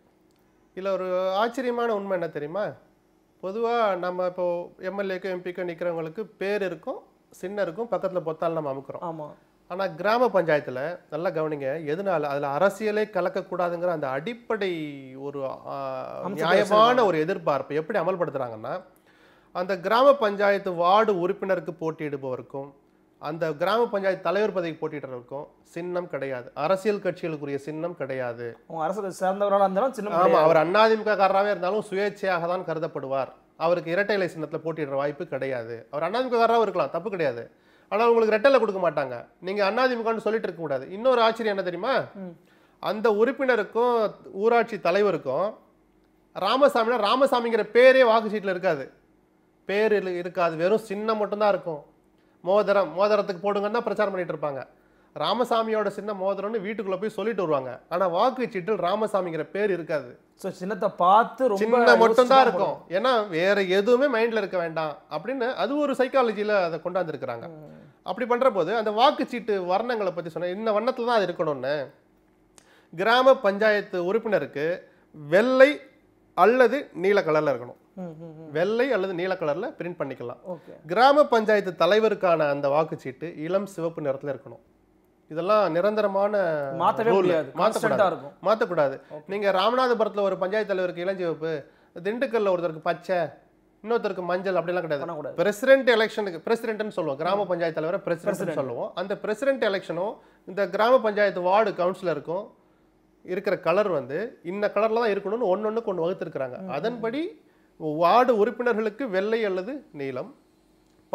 இல்லை ஒரு ஆச்சரியமான உண்மை என்ன தெரியுமா பொதுவாக நம்ம இப்போது எம்எல்ஏக்கும் எம்பிக்கும் நிற்கிறவங்களுக்கு பேர் இருக்கும் சின்ன இருக்கும் பக்கத்தில் பொத்தால் நம்ம அமுக்கிறோம் ஆமாம் ஆனால் கிராம பஞ்சாயத்தில் நல்லா கவனிங்க எதனால அதில் அரசியலே கலக்கக்கூடாதுங்கிற அந்த அடிப்படை ஒரு நியாயமான ஒரு எதிர்பார்ப்பு எப்படி அமல்படுத்துகிறாங்கன்னா அந்த கிராம பஞ்சாயத்து வார்டு உறுப்பினருக்கு போட்டியிடுபவருக்கும் அந்த கிராம பஞ்சாயத்து தலைவர் பதவி போட்டியிடுறவருக்கும் சின்னம் கிடையாது அரசியல் கட்சிகளுக்குரிய சின்னம் கிடையாது அரசு சேர்ந்தவராக இருந்தாலும் சின்னம் ஆமாம் அவர் அண்ணாதிமுக காரராகவே இருந்தாலும் சுயேட்சையாக தான் கருதப்படுவார் அவருக்கு இரட்டை இலை சின்னத்தில் போட்டியிடுற வாய்ப்பு கிடையாது அவர் அண்ணாதிமுக இருக்கலாம் தப்பு கிடையாது ஆனால் உங்களுக்கு ரெட்டலை கொடுக்க மாட்டாங்க நீங்கள் அண்ணாதிமுகன்னு சொல்லிட்டு இருக்க கூடாது இன்னொரு ஆச்சரியம் என்ன தெரியுமா அந்த உறுப்பினருக்கும் ஊராட்சி தலைவருக்கும் ராமசாமினா ராமசாமிங்கிற பேரே வாக்கு சீட்டில் இருக்காது பேர் இருக்காது வெறும் சின்னம் மட்டும்தான் இருக்கும் மோதிரம் மோதிரத்துக்கு போடுங்கன்னா பிரச்சாரம் பண்ணிட்டு இருப்பாங்க ராமசாமியோட சின்ன மோதிரம்னு வீட்டுக்குள்ள போய் சொல்லிட்டு வருவாங்க ஆனா வாக்கு சீட்டில் ராமசாமிங்கிற பேர் இருக்காது ஸோ சின்னத்தை பார்த்து சின்ன மட்டும்தான் இருக்கும் ஏன்னா வேற எதுவுமே மைண்ட்ல இருக்க வேண்டாம் அப்படின்னு அது ஒரு சைக்காலஜியில அதை கொண்டாந்துருக்குறாங்க அப்படி பண்ற போது அந்த வாக்குச்சீட்டு வர்ணங்களை பத்தி சொன்ன இந்த வண்ணத்துல தான் அது இருக்கணும்னு கிராம பஞ்சாயத்து உறுப்பினருக்கு வெள்ளை அல்லது நீல கலர்ல இருக்கணும் வெள்ளை அல்லது நீல கலரில் பிரிண்ட் பண்ணிக்கலாம் கிராம பஞ்சாயத்து தலைவருக்கான அந்த வாக்குச்சீட்டு இளம் சிவப்பு நிறத்தில் இருக்கணும் இதெல்லாம் நிரந்தரமான மாற்றக்கூடாது மாற்றக்கூடாது நீங்கள் ராமநாதபுரத்தில் ஒரு பஞ்சாயத்து தலைவருக்கு இளஞ்சிவப்பு திண்டுக்கல்ல ஒருத்தருக்கு பச்சை இன்னொருத்தருக்கு மஞ்சள் அப்படிலாம் கிடையாது பிரசிடென்ட் எலெக்ஷனுக்கு பிரசிடென்ட்னு சொல்லுவோம் கிராம பஞ்சாயத்து தலைவரை பிரசிடென்ட் சொல்லுவோம் அந்த பிரசிடென்ட் எலெக்ஷனும் இந்த கிராம பஞ்சாயத்து வார்டு கவுன்சிலருக்கும் இருக்கிற கலர் வந்து இந்த கலரில் தான் இருக்கணும்னு ஒன்று ஒன்று கொண்டு வகுத்துருக்குறாங்க அதன்படி வார்டு உறுப்பினர்களுக்கு வெள்ளை அல்லது நீலம்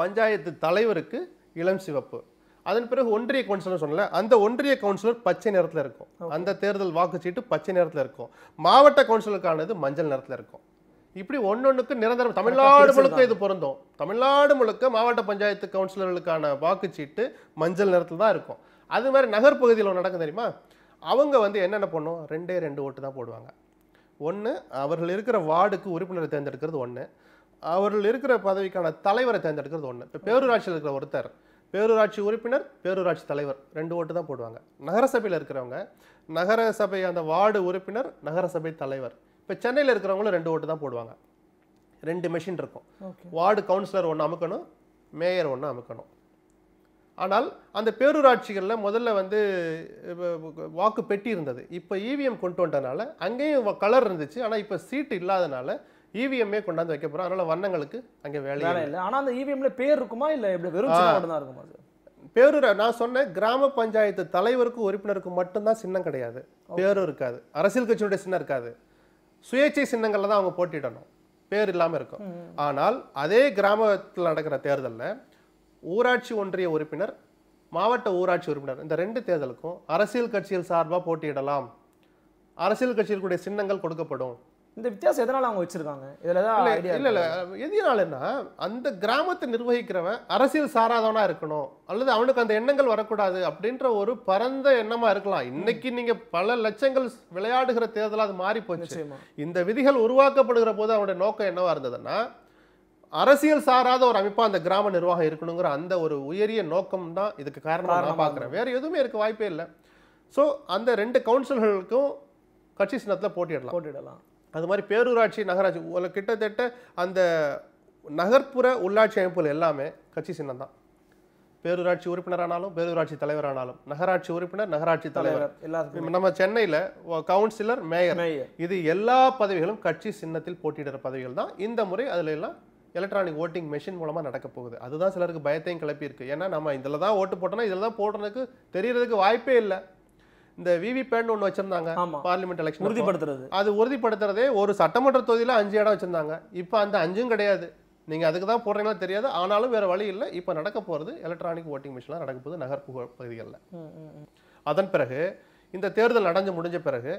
பஞ்சாயத்து தலைவருக்கு இளம் சிவப்பு அதன் பிறகு ஒன்றிய கவுன்சிலர் சொன்னல அந்த ஒன்றிய கவுன்சிலர் பச்சை நிறத்தில் இருக்கும் அந்த தேர்தல் வாக்குச்சீட்டு பச்சை நிறத்தில் இருக்கும் மாவட்ட கவுன்சிலருக்கானது மஞ்சள் நிறத்தில் இருக்கும் இப்படி ஒன்றுக்கு நிரந்தரம் தமிழ்நாடு முழுக்க இது பொருந்தும் தமிழ்நாடு முழுக்க மாவட்ட பஞ்சாயத்து கவுன்சிலர்களுக்கான வாக்குச்சீட்டு மஞ்சள் நிறத்தில் தான் இருக்கும் அது மாதிரி நகர்ப்பகுதியில் நடக்கும் தெரியுமா அவங்க வந்து என்னென்ன பண்ணும் ரெண்டே ரெண்டு ஓட்டு தான் போடுவாங்க ஒன்று அவர்கள் இருக்கிற வார்டுக்கு உறுப்பினரை தேர்ந்தெடுக்கிறது ஒன்று அவர்கள் இருக்கிற பதவிக்கான தலைவரை தேர்ந்தெடுக்கிறது ஒன்று இப்போ பேரூராட்சியில் இருக்கிற ஒருத்தர் பேரூராட்சி உறுப்பினர் பேரூராட்சி தலைவர் ரெண்டு ஓட்டு தான் போடுவாங்க நகரசபையில் இருக்கிறவங்க நகரசபை அந்த வார்டு உறுப்பினர் நகரசபை தலைவர் இப்போ சென்னையில் இருக்கிறவங்களும் ரெண்டு ஓட்டு தான் போடுவாங்க ரெண்டு மெஷின் இருக்கும் வார்டு கவுன்சிலர் ஒன்று அமுக்கணும் மேயர் ஒன்று அமுக்கணும் ஆனால் அந்த பேரூராட்சிகளில் முதல்ல வந்து வாக்கு பெட்டி இருந்தது இப்போ இவிஎம் e கொண்டு வந்தனால அங்கேயும் கலர் இருந்துச்சு ஆனால் இப்போ சீட்டு இல்லாதனால இவிஎம்மே e கொண்டாந்து வைக்க போகிறோம் அதனால் வண்ணங்களுக்கு அங்கே வேலை இல்லை ஆனால் அந்த இவிஎம்ல e பேர் இருக்குமா இல்லை எப்படி வெறும் தான் இருக்குமா பேரூர் நான் சொன்னேன் கிராம பஞ்சாயத்து தலைவருக்கும் உறுப்பினருக்கும் மட்டும்தான் சின்னம் கிடையாது பேரும் இருக்காது அரசியல் கட்சியினுடைய சின்னம் இருக்காது சுயேட்சை சின்னங்களில் தான் அவங்க போட்டிடணும் பேர் இல்லாமல் இருக்கும் ஆனால் அதே கிராமத்தில் நடக்கிற தேர்தலில் ஊராட்சி ஒன்றிய உறுப்பினர் மாவட்ட ஊராட்சி உறுப்பினர் இந்த ரெண்டு தேர்தலுக்கும் அரசியல் கட்சியில் சார்பாக போட்டியிடலாம் அரசியல் கட்சிகளுடைய சின்னங்கள் கொடுக்கப்படும் இந்த வித்தியாசம் எதனால் அவங்க வச்சிருக்காங்க இதில் தான் இல்லை இல்லை என்ன அந்த கிராமத்தை நிர்வகிக்கிறவன் அரசியல் சாராதவனாக இருக்கணும் அல்லது அவனுக்கு அந்த எண்ணங்கள் வரக்கூடாது அப்படின்ற ஒரு பரந்த எண்ணமாக இருக்கலாம் இன்னைக்கு நீங்கள் பல லட்சங்கள் விளையாடுகிற தேர்தலாக அது மாறி போச்சு இந்த விதிகள் உருவாக்கப்படுகிற போது அவனுடைய நோக்கம் என்னவாக இருந்ததுன்னா அரசியல் சாராத ஒரு அமைப்பா அந்த கிராம நிர்வாகம் இருக்கணுங்கிற அந்த ஒரு உயரிய நோக்கம் தான் இதுக்கு காரணமாக நான் பார்க்குறேன் வேற எதுவுமே இருக்க வாய்ப்பே இல்லை ஸோ அந்த ரெண்டு கவுன்சில்களுக்கும் கட்சி சின்னத்தில் போட்டியிடலாம் போட்டியிடலாம் அது மாதிரி பேரூராட்சி நகராட்சி கிட்டத்தட்ட அந்த நகர்ப்புற உள்ளாட்சி அமைப்புகள் எல்லாமே கட்சி சின்னம் தான் பேரூராட்சி உறுப்பினரானாலும் பேரூராட்சி தலைவரானாலும் நகராட்சி உறுப்பினர் நகராட்சி தலைவர் நம்ம சென்னையில் கவுன்சிலர் மேயர் இது எல்லா பதவிகளும் கட்சி சின்னத்தில் போட்டியிடுற பதவிகள் தான் இந்த முறை அதில் எல்லாம் எலக்ட்ரானிக் ஓட்டிங் மெஷின் மூலமாக நடக்க போகுது அதுதான் சிலருக்கு பயத்தையும் கிளப்பியிருக்கு ஏன்னா நம்ம இதில் தான் ஓட்டு போட்டோம்னா இதில் தான் போடுறதுக்கு தெரியறதுக்கு வாய்ப்பே இல்லை இந்த பேண்ட் ஒன்று வச்சிருந்தாங்க பார்லிமெண்ட் எலெக்ஷன் உறுதிப்படுத்துறது அது உறுதிப்படுத்துறதே ஒரு சட்டமன்ற தொகுதியில் அஞ்சு இடம் வச்சிருந்தாங்க இப்போ அந்த அஞ்சும் கிடையாது நீங்கள் அதுக்கு தான் போடுறீங்களா தெரியாது ஆனாலும் வேறு வழி இல்லை இப்போ நடக்க போகிறது எலக்ட்ரானிக் ஓட்டிங் மிஷின்லாம் நடக்க போகுது நகர்ப்பு பகுதிகளில் அதன் பிறகு இந்த தேர்தல் நடந்து முடிஞ்ச பிறகு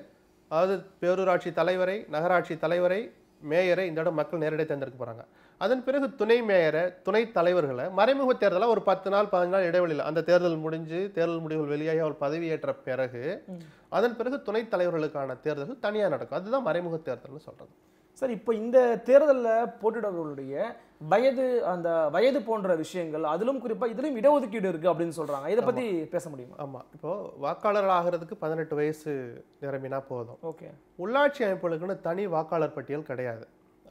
அதாவது பேரூராட்சி தலைவரை நகராட்சி தலைவரை மேயரை இந்த இடம் மக்கள் நேரடியாக தேர்ந்தெடுக்க போகிறாங்க அதன் பிறகு துணை மேயரை துணை தலைவர்களை மறைமுக தேர்தலாக ஒரு பத்து நாள் பதினஞ்சு நாள் இடைவெளியில் அந்த தேர்தல் முடிஞ்சு தேர்தல் முடிவுகள் வெளியாகி அவர் பதவியேற்ற பிறகு அதன் பிறகு துணைத் தலைவர்களுக்கான தேர்தல் தனியாக நடக்கும் அதுதான் மறைமுக தேர்தல்னு சொல்கிறது சார் இப்போ இந்த தேர்தலில் போட்டியிடவர்களுடைய வயது அந்த வயது போன்ற விஷயங்கள் அதிலும் குறிப்பாக இதிலும் இடஒதுக்கீடு இருக்குது அப்படின்னு சொல்கிறாங்க இதை பற்றி பேச முடியுமா ஆமாம் இப்போது வாக்காளர்கள் ஆகிறதுக்கு பதினெட்டு வயசு நிரம்பினா போதும் ஓகே உள்ளாட்சி அமைப்புகளுக்குன்னு தனி வாக்காளர் பட்டியல் கிடையாது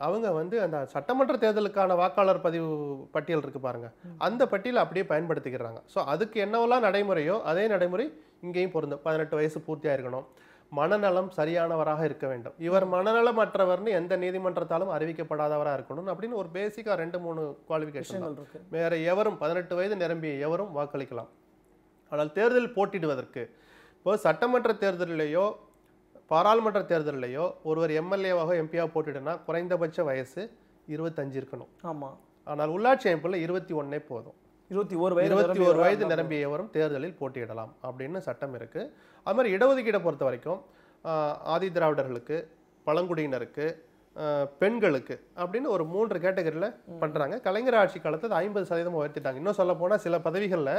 அவங்க வந்து அந்த சட்டமன்ற தேர்தலுக்கான வாக்காளர் பதிவு பட்டியல் இருக்குது பாருங்கள் அந்த பட்டியலை அப்படியே பயன்படுத்திக்கிறாங்க ஸோ அதுக்கு என்னவெல்லாம் நடைமுறையோ அதே நடைமுறை இங்கேயும் பொருந்தும் பதினெட்டு வயசு பூர்த்தியாக இருக்கணும் மனநலம் சரியானவராக இருக்க வேண்டும் இவர் மனநலம் அற்றவர்னு எந்த நீதிமன்றத்தாலும் அறிவிக்கப்படாதவராக இருக்கணும் அப்படின்னு ஒரு பேசிக்காக ரெண்டு மூணு குவாலிஃபிகேஷன் வேற எவரும் பதினெட்டு வயது நிரம்பிய எவரும் வாக்களிக்கலாம் ஆனால் தேர்தல் போட்டிடுவதற்கு இப்போ சட்டமன்ற தேர்தலிலேயோ பாராளுமன்ற தேர்தலையோ ஒருவர் எம்எல்ஏவாக எம்பியாக போட்டுட்டுனா குறைந்தபட்ச வயசு இருபத்தஞ்சு இருக்கணும் ஆமாம் ஆனால் உள்ளாட்சி அமைப்பில் இருபத்தி ஒன்றே போதும் இருபத்தி ஒரு வயது இருபத்தி ஒரு வயது நிரம்பியவரும் தேர்தலில் போட்டியிடலாம் அப்படின்னு சட்டம் இருக்குது அது மாதிரி இடஒதுக்கீடை பொறுத்த வரைக்கும் ஆதி திராவிடர்களுக்கு பழங்குடியினருக்கு பெண்களுக்கு அப்படின்னு ஒரு மூன்று கேட்டகரியில் பண்ணுறாங்க கலைஞர் ஆட்சி காலத்தில் ஐம்பது சதவீதம் உயர்த்திட்டாங்க இன்னும் சொல்ல போனால் சில பதவிகளில்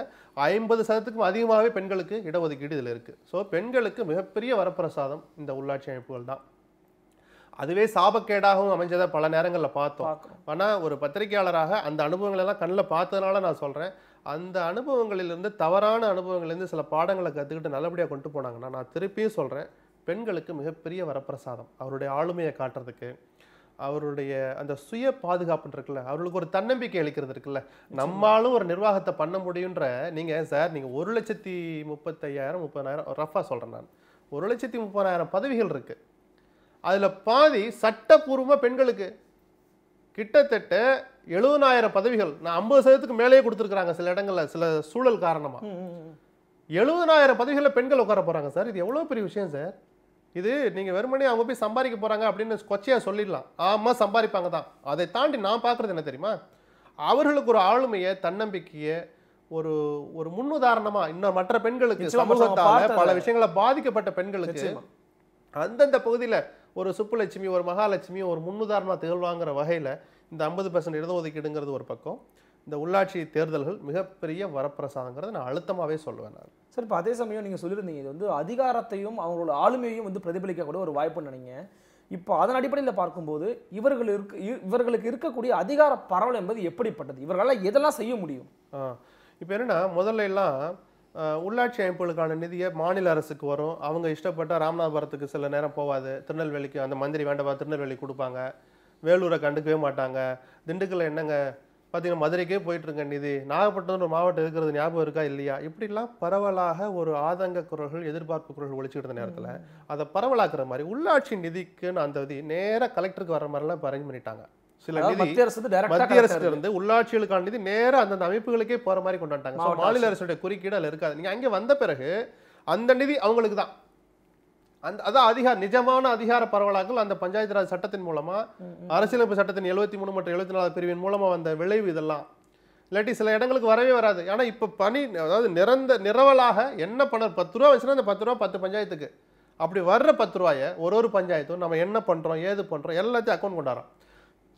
ஐம்பது சதவீதத்துக்கும் அதிகமாகவே பெண்களுக்கு இடஒதுக்கீடு இதில் இருக்குது ஸோ பெண்களுக்கு மிகப்பெரிய வரப்பிரசாதம் இந்த உள்ளாட்சி அமைப்புகள் தான் அதுவே சாபக்கேடாகவும் அமைஞ்சதை பல நேரங்களில் பார்த்தோம் ஆனால் ஒரு பத்திரிகையாளராக அந்த எல்லாம் கண்ணில் பார்த்ததுனால நான் சொல்கிறேன் அந்த அனுபவங்களிலிருந்து தவறான அனுபவங்கள்லேருந்து சில பாடங்களை கற்றுக்கிட்டு நல்லபடியாக கொண்டு போனாங்கன்னா நான் திருப்பியும் சொல்கிறேன் பெண்களுக்கு மிகப்பெரிய வரப்பிரசாதம் அவருடைய ஆளுமையை காட்டுறதுக்கு அவருடைய அந்த சுய பாதுகாப்புன்னு இருக்குல்ல அவர்களுக்கு ஒரு தன்னம்பிக்கை அளிக்கிறது இருக்குல்ல நம்மாலும் ஒரு நிர்வாகத்தை பண்ண முடியுன்ற நீங்கள் சார் நீங்கள் ஒரு லட்சத்தி முப்பத்தையாயிரம் முப்பதாயிரம் ரஃபாக சொல்கிறேன் நான் ஒரு லட்சத்தி முப்பதாயிரம் பதவிகள் இருக்குது அதில் பாதி சட்டப்பூர்வமாக பெண்களுக்கு கிட்டத்தட்ட எழுபதாயிரம் பதவிகள் நான் ஐம்பது சதவீதத்துக்கு மேலேயே கொடுத்துருக்குறாங்க சில இடங்களில் சில சூழல் காரணமாக எழுபதாயிரம் பதவிகளில் பெண்கள் உட்கார போகிறாங்க சார் இது எவ்வளோ பெரிய விஷயம் சார் இது நீங்கள் வெறுமனே அவங்க போய் சம்பாதிக்க போகிறாங்க அப்படின்னு கொச்சையாக சொல்லிடலாம் ஆமாம் சம்பாதிப்பாங்க தான் அதை தாண்டி நான் பார்க்குறது என்ன தெரியுமா அவர்களுக்கு ஒரு ஆளுமையை தன்னம்பிக்கையை ஒரு ஒரு முன்னுதாரணமாக இன்னும் மற்ற பெண்களுக்கு சமூகத்தால் பல விஷயங்களை பாதிக்கப்பட்ட பெண்களுக்கு அந்தந்த பகுதியில் ஒரு சுப்புலட்சுமி ஒரு மகாலட்சுமி ஒரு முன்னுதாரணமாக திகழ்வாங்கிற வகையில் இந்த ஐம்பது பர்சன்ட் இடஒதுக்கீடுங்கிறது ஒரு பக்கம் இந்த உள்ளாட்சி தேர்தல்கள் மிகப்பெரிய வரப்பிரசாதங்கிறத நான் அழுத்தமாகவே சொல்லுவேன் நான் சார் இப்போ அதே சமயம் நீங்கள் சொல்லியிருந்தீங்க இது வந்து அதிகாரத்தையும் அவங்களோட ஆளுமையையும் வந்து பிரதிபலிக்கக்கூடிய ஒரு வாய்ப்பு நினைங்க இப்போ அதன் அடிப்படையில் பார்க்கும்போது இவர்கள் இருக்கு இவர்களுக்கு இருக்கக்கூடிய அதிகார பரவல் என்பது எப்படிப்பட்டது இவர்களால் எதெல்லாம் செய்ய முடியும் இப்போ என்னென்னா முதல்ல எல்லாம் உள்ளாட்சி அமைப்புகளுக்கான நிதியை மாநில அரசுக்கு வரும் அவங்க இஷ்டப்பட்டால் ராமநாதபுரத்துக்கு சில நேரம் போகாது திருநெல்வேலிக்கு அந்த மந்திரி வேண்டவா திருநெல்வேலி கொடுப்பாங்க வேலூரை கண்டுக்கவே மாட்டாங்க திண்டுக்கல்ல என்னங்க பார்த்தீங்கன்னா மதுரைக்கே இருக்கேன் நிதி நாகப்பட்டினம் ஒரு மாவட்டம் இருக்கிறது ஞாபகம் இருக்கா இல்லையா இப்படிலாம் பரவலாக ஒரு ஆதங்க குரல்கள் எதிர்பார்ப்பு குரல்கள் ஒழிச்சுக்கிட்ட நேரத்தில் அதை பரவலாக்குற மாதிரி உள்ளாட்சி நிதிக்குன்னு அந்த இது நேராக கலெக்டருக்கு வர மாதிரிலாம் இப்போ அரேஞ்ச் பண்ணிட்டாங்க சில மத்திய அரசு மத்திய அரசு இருந்து உள்ளாட்சிகளுக்கான நிதி நேராக அந்தந்த அமைப்புகளுக்கே போற மாதிரி கொண்டாட்டாங்க மாநில அரசுடைய குறுக்கீடு அதில் இருக்காது நீங்க அங்கே வந்த பிறகு அந்த நிதி அவங்களுக்கு தான் அந்த அதான் அதிகார நிஜமான அதிகார பரவலாக்கள் அந்த பஞ்சாயத்து ராஜ் சட்டத்தின் மூலமா அரசியலமைப்பு சட்டத்தின் எழுபத்தி மூணு மற்றும் எழுபத்தி நாலு பிரிவின் மூலமா வந்த விளைவு இதெல்லாம் இல்லாட்டி சில இடங்களுக்கு வரவே வராது ஆனால் இப்போ பணி அதாவது நிரந்த நிரவலாக என்ன பணம் பத்து ரூபா வச்சுன்னா அந்த பத்து ரூபா பத்து பஞ்சாயத்துக்கு அப்படி வர்ற பத்து ரூபாயை ஒரு ஒரு பஞ்சாயத்தும் நம்ம என்ன பண்ணுறோம் ஏது பண்ணுறோம் எல்லாத்தையும் அக்கௌண்ட் கொண்டாடுறோம்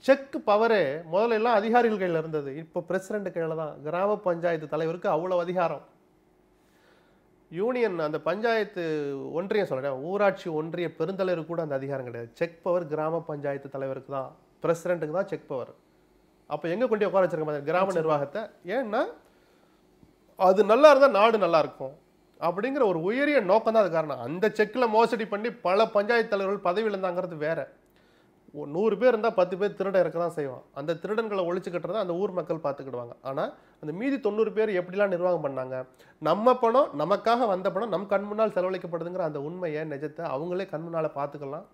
செக் பவரே முதல்ல எல்லாம் அதிகாரிகள் கையில் இருந்தது இப்போ பிரசிடண்ட் கையில் தான் கிராம பஞ்சாயத்து தலைவருக்கு அவ்வளோ அதிகாரம் யூனியன் அந்த பஞ்சாயத்து ஒன்றியம் சொல்கிறேன் ஊராட்சி ஒன்றிய பெருந்தலைவர் கூட அந்த அதிகாரம் கிடையாது செக் பவர் கிராம பஞ்சாயத்து தலைவருக்கு தான் பிரசிடண்ட்டுக்கு தான் செக் பவர் அப்போ எங்கே கொண்டு உட்கார வச்சிருக்க மாதிரி கிராம நிர்வாகத்தை ஏன்னா அது நல்லா இருந்தால் நாடு நல்லா இருக்கும் அப்படிங்கிற ஒரு உயரிய நோக்கம் தான் அது காரணம் அந்த செக்கில் மோசடி பண்ணி பல பஞ்சாயத்து தலைவர்கள் பதவியில் இருந்தாங்கிறது வேறு நூறு பேர் இருந்தால் பத்து பேர் திருட இறக்க தான் செய்வான் அந்த திருடன்களை கட்டுறதை அந்த ஊர் மக்கள் பார்த்துக்கிடுவாங்க ஆனால் அந்த மீதி தொண்ணூறு பேர் எப்படிலாம் நிர்வாகம் பண்ணாங்க நம்ம பணம் நமக்காக வந்த பணம் நம் கண் முன்னால் செலவழிக்கப்படுதுங்கிற அந்த உண்மையை நிஜத்தை அவங்களே கண் முன்னால் பார்த்துக்கலாம்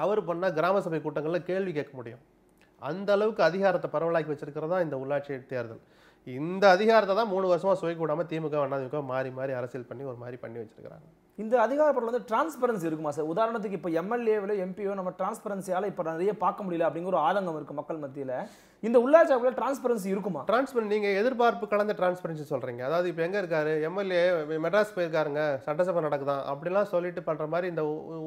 தவறு பண்ணால் கிராம சபை கூட்டங்களில் கேள்வி கேட்க முடியும் அந்த அளவுக்கு அதிகாரத்தை பரவலாக்கி வச்சிருக்கிறதா இந்த உள்ளாட்சி தேர்தல் இந்த அதிகாரத்தை தான் மூணு வருஷமாக சுவை கூடாமல் திமுக அண்ணாதிமுக மாறி மாறி அரசியல் பண்ணி ஒரு மாதிரி பண்ணி வச்சிருக்கிறாங்க இந்த அதிகாரப்படல வந்து டிரான்ஸ்பரன்சி இருக்குமா சார் உதாரணத்துக்கு இப்போ எம்எல்ஏவிலோ எம்பியோ நம்ம டிரான்ஸ்பரன்சியால் இப்போ நிறைய பார்க்க முடியல அப்படிங்கிற ஒரு ஆதங்கம் இருக்குது மக்கள் மத்தியில் இந்த உள்ளாட்சி ஆப்ல டிரான்ஸ்பரன்சி இருக்குமா டிரான்ஸ்பரன் நீங்க எதிர்பார்ப்பு கலந்த டிரான்ஸ்பரன்சி சொல்றீங்க அதாவது இப்போ எங்க இருக்காரு எம்எல்ஏ மெட்ராஸ் போயிருக்காருங்க சட்டசபை நடக்குதான் அப்படிலாம் சொல்லிட்டு பண்ற மாதிரி இந்த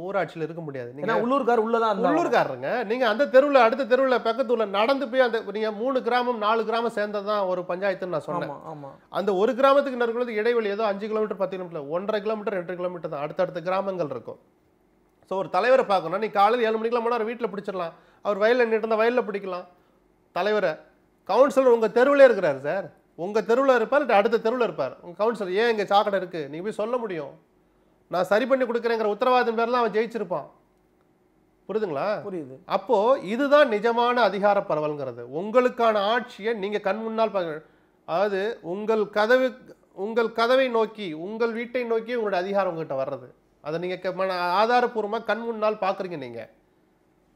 ஊராட்சியில் இருக்க முடியாது நீங்க உள்ளூர்கார் உள்ளதான் உள்ளூர்காரருங்க நீங்க அந்த தெருவில் அடுத்த தெருவில் பக்கத்துல நடந்து போய் அந்த நீங்க மூணு கிராமம் நாலு கிராமம் சேர்ந்ததான் ஒரு பஞ்சாயத்துன்னு நான் சொன்னேன் அந்த ஒரு கிராமத்துக்கு நடக்கிறது இடைவெளி ஏதோ அஞ்சு கிலோமீட்டர் பத்து கிலோமீட்டர் ஒன்றரை கிலோமீட்டர் ரெண்டு கிலோமீட்டர் தான் அடுத்தடுத்த கிராமங்கள் இருக்கும் ஸோ ஒரு தலைவரை பார்க்கணும் நீ காலையில் ஏழு மணிக்கெல்லாம் போனால் அவர் வீட்டில் பிடிச்சிடலாம் அவர் வயலில் நின்று வயலில் பிடிக்கலாம் தலைவரை கவுன்சிலர் உங்கள் தெருவில் இருக்கிறார் சார் உங்கள் தெருவில் இருப்பார் அடுத்த தெருவில் இருப்பார் உங்கள் கவுன்சிலர் ஏன் இங்கே சாக்கடை இருக்குது நீங்கள் போய் சொல்ல முடியும் நான் சரி பண்ணி கொடுக்குறேங்கிற உத்தரவாதம் பேர்லாம் அவன் ஜெயிச்சிருப்பான் புரியுதுங்களா புரியுது அப்போது இதுதான் நிஜமான அதிகார பரவல்ங்கிறது உங்களுக்கான ஆட்சியை நீங்கள் கண் முன்னால் பார்க்க அதாவது உங்கள் கதவு உங்கள் கதவை நோக்கி உங்கள் வீட்டை நோக்கி உங்களுடைய அதிகாரம் உங்கள்கிட்ட வர்றது அதை நீங்கள் ஆதாரபூர்வமாக கண் முன்னால் பார்க்குறீங்க நீங்கள்